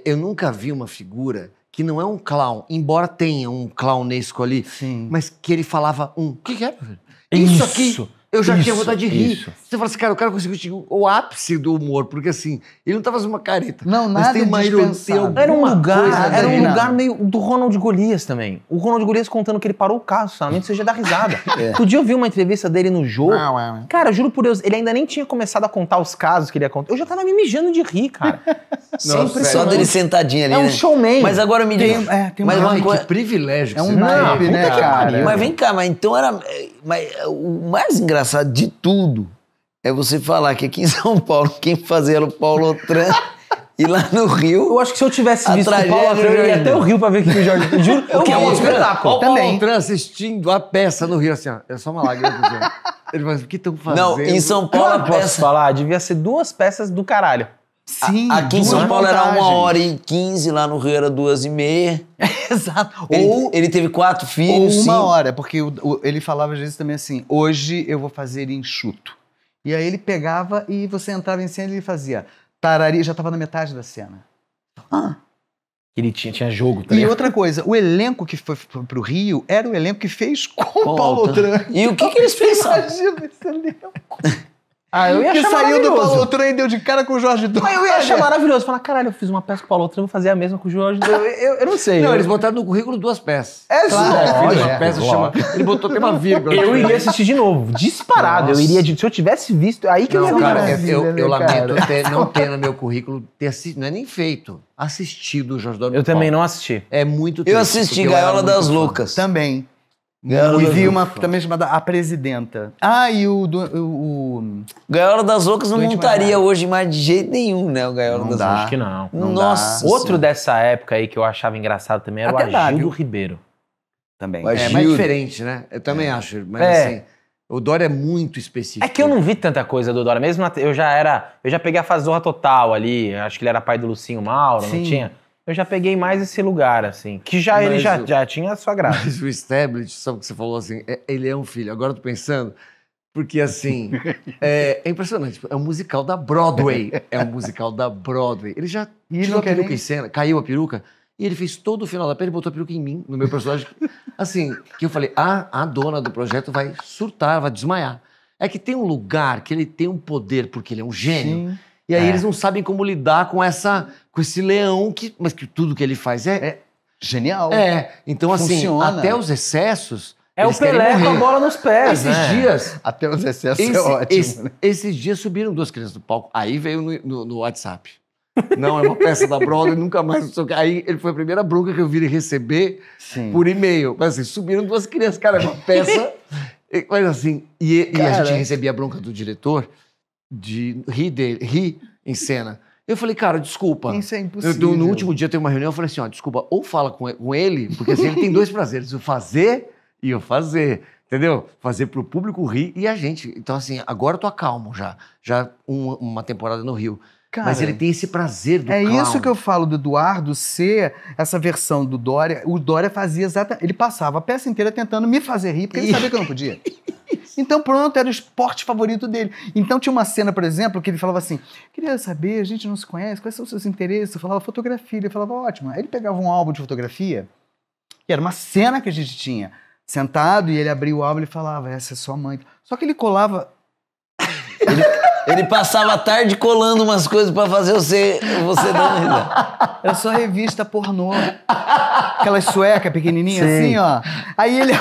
Eu nunca vi uma figura que não é um clown, embora tenha um clownesco ali, Sim. mas que ele falava um. O que, que é, Isso, Isso aqui eu já isso, tinha vontade de rir. Isso. Você fala assim, cara, o cara conseguiu o ápice do humor, porque assim, ele não tava fazendo uma careta. Não, nada mas tem uma ironia, né, Era um lugar, era um lugar meio do Ronald Golias também. O Ronald Golias contando que ele parou o carro, somente você já dá risada. é. dia eu vi uma entrevista dele no jogo. Não, é, é. Cara, juro por Deus, ele ainda nem tinha começado a contar os casos que ele ia contar. Eu já tava me mijando de rir, cara. Nossa, é, só dele é sentadinho ali. É um né? showman. Mas agora me diga. é, tem mas uma, coisa... Que privilégio é que é um naipe, né, cara? Mas vem cá, mas então era. Mas, o mais engraçado engraçado de tudo é você falar que aqui em São Paulo quem fazia era o Paulo Otran e lá no Rio. Eu acho que se eu tivesse visto o Paulo Otran, eu ia até o Rio pra ver o que o Jorge. Eu juro, que é um espetáculo. O Paulo Otran assistindo a peça no Rio, assim, ó, é só uma lágrima. Ele fala, assim, o que estão fazendo? Não, em São Paulo. Eu não posso peça... falar, devia ser duas peças do caralho. Sim, a, aqui em São Paulo era uma hora e quinze, lá no Rio era duas e meia. Exato. Ele, ou, ele teve quatro filhos. Ou uma hora, é porque o, o, ele falava às vezes também assim: hoje eu vou fazer enxuto. E aí ele pegava e você entrava em cena e ele fazia tarari, já estava na metade da cena. Ah. Ele tinha, tinha jogo também. E outra coisa, o elenco que foi pro Rio era o elenco que fez com o Paulo Tran. E o que, que eles fizeram? Imagina esse elenco. Ah, eu ia que saiu do Paulo e deu de cara com o Jorge Dom. Mas eu ia achar maravilhoso. Falar, caralho, eu fiz uma peça com o Paulo Tran, vou fazer a mesma com o Jorge Dom. Eu, eu, eu, não sei. Não, eu... eles botaram no currículo duas peças. É, claro. É, uma é, peça, chama... Ele botou até uma vírgula. Eu iria assistir de novo, disparado. Nossa. Eu iria, de... se eu tivesse visto, aí que não, eu ia né, cara, vida, eu, eu lamento ter, não ter no meu currículo, ter assistido, não é nem feito, assistido o Jorge Dom. Eu também Paulo. não assisti. É muito triste. Eu assisti Gaiola das Loucas. Também e vi uma também chamada A Presidenta. Ah, e o. o, o... Gaiola das Loucas não montaria hoje mais de jeito nenhum, né? O Gaiola não das dá. Acho que não. não Nossa. Dá. Outro Sim. dessa época aí que eu achava engraçado também era Até o Agildo Ribeiro. Também. É, Agildo. É mais diferente, né? Eu também é. acho. Mas é. assim. O Dória é muito específico. É que eu não vi tanta coisa do Dora. Mesmo eu já era. Eu já peguei a fazorra Total ali. Acho que ele era pai do Lucinho Mauro, Sim. não tinha? eu já peguei mais esse lugar, assim. Que já mas ele já, o, já tinha a sua graça. Mas o Established, sabe o que você falou assim? É, ele é um filho. Agora eu tô pensando. Porque, assim, é, é, impressionante. Tipo, é um musical da Broadway. É um musical da Broadway. Ele já ele tirou a peruca nem... em cena, caiu a peruca, e ele fez todo o final da pele, botou a peruca em mim, no meu personagem. assim, que eu falei, ah, a dona do projeto vai surtar, vai desmaiar. É que tem um lugar que ele tem um poder, porque ele é um gênio. Sim e aí é. eles não sabem como lidar com essa com esse leão que, mas que tudo que ele faz é, é genial. É. Então assim, até os excessos é o Pelé com a bola nos pés. Esses né? dias. Até os excessos é esse, é ótimo. Né? Esse, né? Esses dias subiram duas crianças do palco. Aí veio no, no, no WhatsApp. Não, é uma peça da Broadway, nunca mais. Aí ele foi a primeira bronca que eu vi receber Sim. por e-mail. Mas assim, subiram duas crianças, cara, é uma peça. mas assim, e, e a gente recebia a bronca do diretor de rir, dele, ri em cena. Eu falei, cara, desculpa. Isso é impossível. Eu, no último dia tenho uma reunião, eu falei assim, ó, desculpa, ou fala com ele, porque assim, ele tem dois prazeres, o fazer e o fazer, entendeu? Fazer pro público rir e a gente. Então assim, agora eu tô calmo já, já um, uma temporada no Rio. Cara, Mas ele tem esse prazer do É clown. isso que eu falo do Eduardo ser essa versão do Dória. O Dória fazia exatamente. Ele passava a peça inteira tentando me fazer rir, porque ele sabia que eu não podia. Então pronto, era o esporte favorito dele. Então tinha uma cena, por exemplo, que ele falava assim: queria saber, a gente não se conhece, quais são os seus interesses? Eu falava fotografia, ele falava ótimo. Aí ele pegava um álbum de fotografia, e era uma cena que a gente tinha, sentado, e ele abria o álbum e falava: essa é sua mãe. Só que ele colava. Ele... Ele passava a tarde colando umas coisas para fazer você, você dando risada. Era só revista pornô. Aquela sueca pequenininha Sim. assim, ó. Aí ele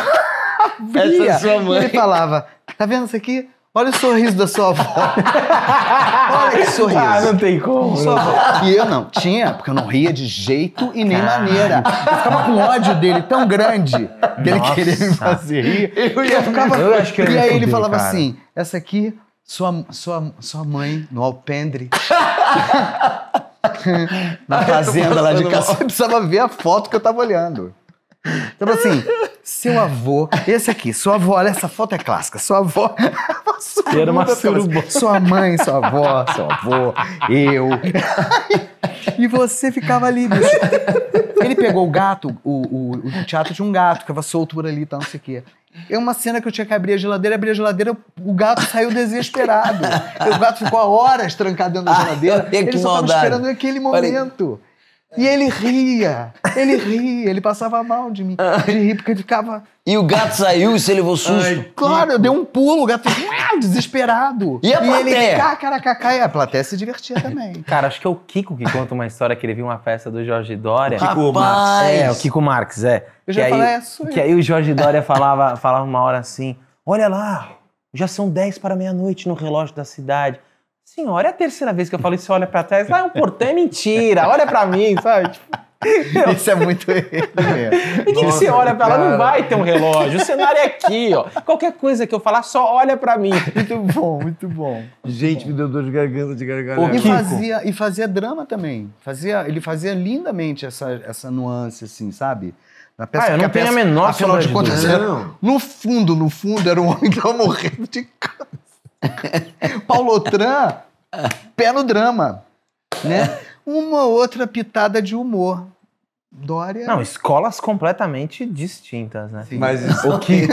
essa Essa é sua mãe. Ele falava, tá vendo isso aqui? Olha o sorriso da sua avó. Olha que sorriso. Ah, não tem como. E eu não tinha, porque eu não ria de jeito e nem maneira. Eu ficava com ódio dele tão grande, dele Nossa. querer me fazer rir. Eu, ia ficava... Eu acho que eu e aí ele falava cara. assim, essa aqui, sua, sua, sua mãe no alpendre. Na fazenda lá de casa. Você precisava ver a foto que eu tava olhando. Tipo assim, seu avô, esse aqui, sua avó, olha, essa foto é clássica. Sua avó. Sua, era uma suruba. Sua mãe, sua avó, seu avô, eu. E você ficava ali, Ele pegou o gato, o, o, o teatro tinha um gato, ficava solto por ali e tá, tal, não sei o quê. É uma cena que eu tinha que abrir a geladeira, abrir a geladeira, o gato saiu desesperado. o gato ficou horas trancado dentro da ah, geladeira. Ah, ele só esperando aquele momento. E ele ria, ele ria, ele passava mal de mim, de ah. rir, porque ele ficava. E o gato saiu e você levou susto? Ai, claro, eu dei um pulo, o gato ficou desesperado. E a plateia? E ele, cacaracacá, e a plateia se divertia também. Cara, acho que é o Kiko que conta uma história que ele viu uma festa do Jorge Dória. O Kiko Marques. É, o Kiko Marques, é. Eu já é, que falei, aí, é, Que aí o Jorge Dória falava, falava uma hora assim, olha lá, já são 10 para meia-noite no relógio da cidade senhora, é a terceira vez que eu falo isso, olha para trás, ah, é um portão é mentira, olha para mim, sabe? Tipo, isso é muito ele mesmo. E que, que você olha para ela? Não vai ter um relógio, o cenário é aqui, ó. Qualquer coisa que eu falar, só olha para mim. Muito bom, muito bom. Gente, me deu dor de garganta de gargalhada. E fazia, e fazia drama também. Fazia, ele fazia lindamente essa, essa nuance, assim, sabe? Na peça, ah, eu não tenho a, a menor Afinal de contas, era, no fundo, no fundo, era um homem que tava morrendo de câncer. Paulo Tran pé no drama, né? É. Uma outra pitada de humor. Dória. Não, escolas completamente distintas, né? Sim. Mas o que?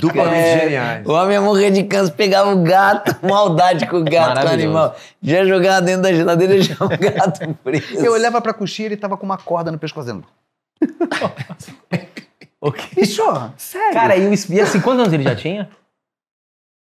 duplamente é. geniais. O homem ia é morrer de câncer, pegava o gato, maldade com o gato, com o animal. Já jogava dentro da geladeira, já o gato preso. Eu olhava pra coxinha e ele tava com uma corda no pescoço dentro. okay. Bicho, sério. Cara, e, e assim, quantos anos ele já tinha?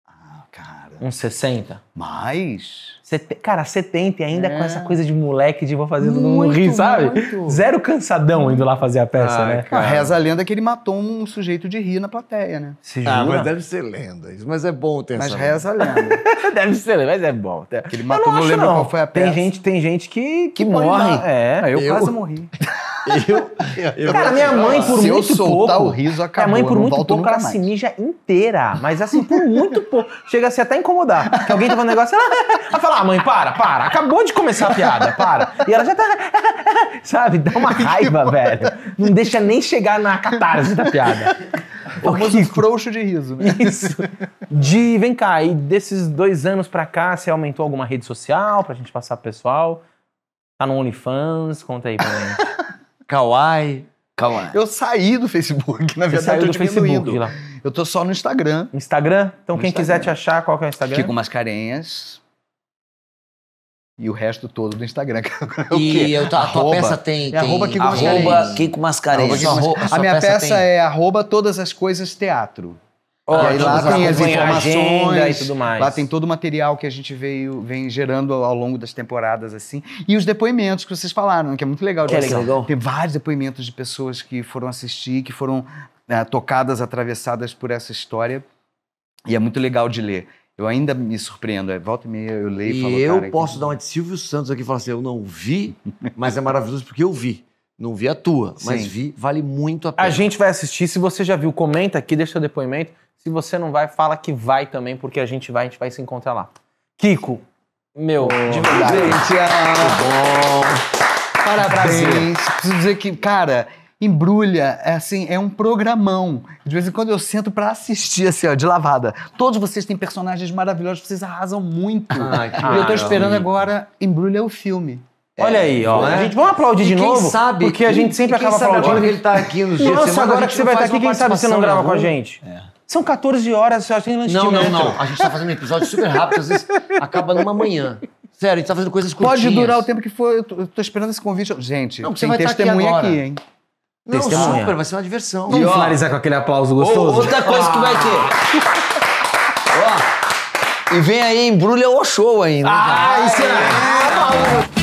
Ah, cara. Uns 60? Mais. Sete... Cara, 70 ainda é. com essa é. coisa de moleque, de vou fazer todo mundo rir, sabe? Muito. Zero cansadão indo lá fazer a peça, ah, né? Cara. Ah, reza a lenda que ele matou um sujeito de rir na plateia, né? Se ah, jura? Ah, mas deve ser lenda. Mas é bom ter Mas reza a lenda. deve ser lenda, mas é bom. Que ele matou, eu não, não lembro qual foi a peça. Tem gente, tem gente que, que, que morre. morre. É, ah, eu, eu quase morri. Eu, eu cara, minha mãe por se muito eu soltar pouco, o riso acabou. Minha mãe por muito pouco ela mais. se mija inteira, mas assim por muito pouco, chega a se até incomodar. Que alguém tava no um negócio, ela, ela fala: ah, "Mãe, para, para, acabou de começar a piada, para". E ela já tá sabe, dá uma raiva, velho. Não deixa nem chegar na catarse da piada. O famoso frouxo de riso, né? Isso. De, vem cá, e desses dois anos pra cá, você aumentou alguma rede social pra gente passar pro pessoal? Tá no OnlyFans? Conta aí pra mim. Kawaii. Kawaii. Eu saí do Facebook, na verdade, eu tô Facebook, lá. Eu tô só no Instagram. Instagram? Então no quem Instagram. quiser te achar, qual que é o Instagram? Kiko Mascarenhas. E o resto todo do Instagram. é e eu, a arroba, tua peça tem. tem é arroba Kiko Mascarenhas. Kiko Mascarenhas. Arroba Kiko Mascarenhas. a, a minha peça é arroba todas as coisas teatro e aí então lá tem as informações, e tudo mais. lá tem todo o material que a gente veio, vem gerando ao, longo das temporadas, assim. E os depoimentos que vocês falaram, que é muito legal. Que é legal. Tem vários depoimentos de pessoas que foram assistir, que foram né, tocadas, atravessadas por essa história. E é muito legal de ler. Eu ainda me surpreendo. É, volta e meia eu leio e falo, eu cara, posso dar uma de Silvio Santos aqui e falar assim, eu não vi, mas é maravilhoso porque eu vi. Não vi a tua, Sim. mas vi, vale muito a pena. A gente vai assistir, se você já viu, comenta aqui, deixa o depoimento. Se você não vai, fala que vai também, porque a gente vai, a gente vai se encontrar lá. Kiko, meu, oh, de verdade. Gente, ah, bom. Parabéns. Preciso dizer que, cara, embrulha, é assim, é um programão. De vez em quando eu sento para assistir, assim, ó, de lavada. Todos vocês têm personagens maravilhosos, vocês arrasam muito. Ah, que e eu tô esperando agora, embrulha o filme. Olha é, aí, ó. É. A gente vamos aplaudir e de novo, sabe, porque a gente sempre acaba sabe aplaudindo. Quem sabe ele tá aqui nos dias Nossa, agora que você vai estar tá aqui, quem sabe você não grava com a gente? É. São 14 horas, eu acho, que lanche Não, não, não. A gente tá fazendo um episódio super rápido, às vezes acaba numa manhã. Sério, a gente tá fazendo coisas curtinhas. Pode durar o tempo que for. Eu tô, eu tô esperando esse convite. Gente, não, você tem vai tá testemunha aqui, aqui, hein? Não, testemunha. super, vai ser uma diversão. Vamos finalizar com aquele aplauso gostoso? outra coisa que vai ter. ó, e vem aí, embrulha o show ainda. Ah, isso é. é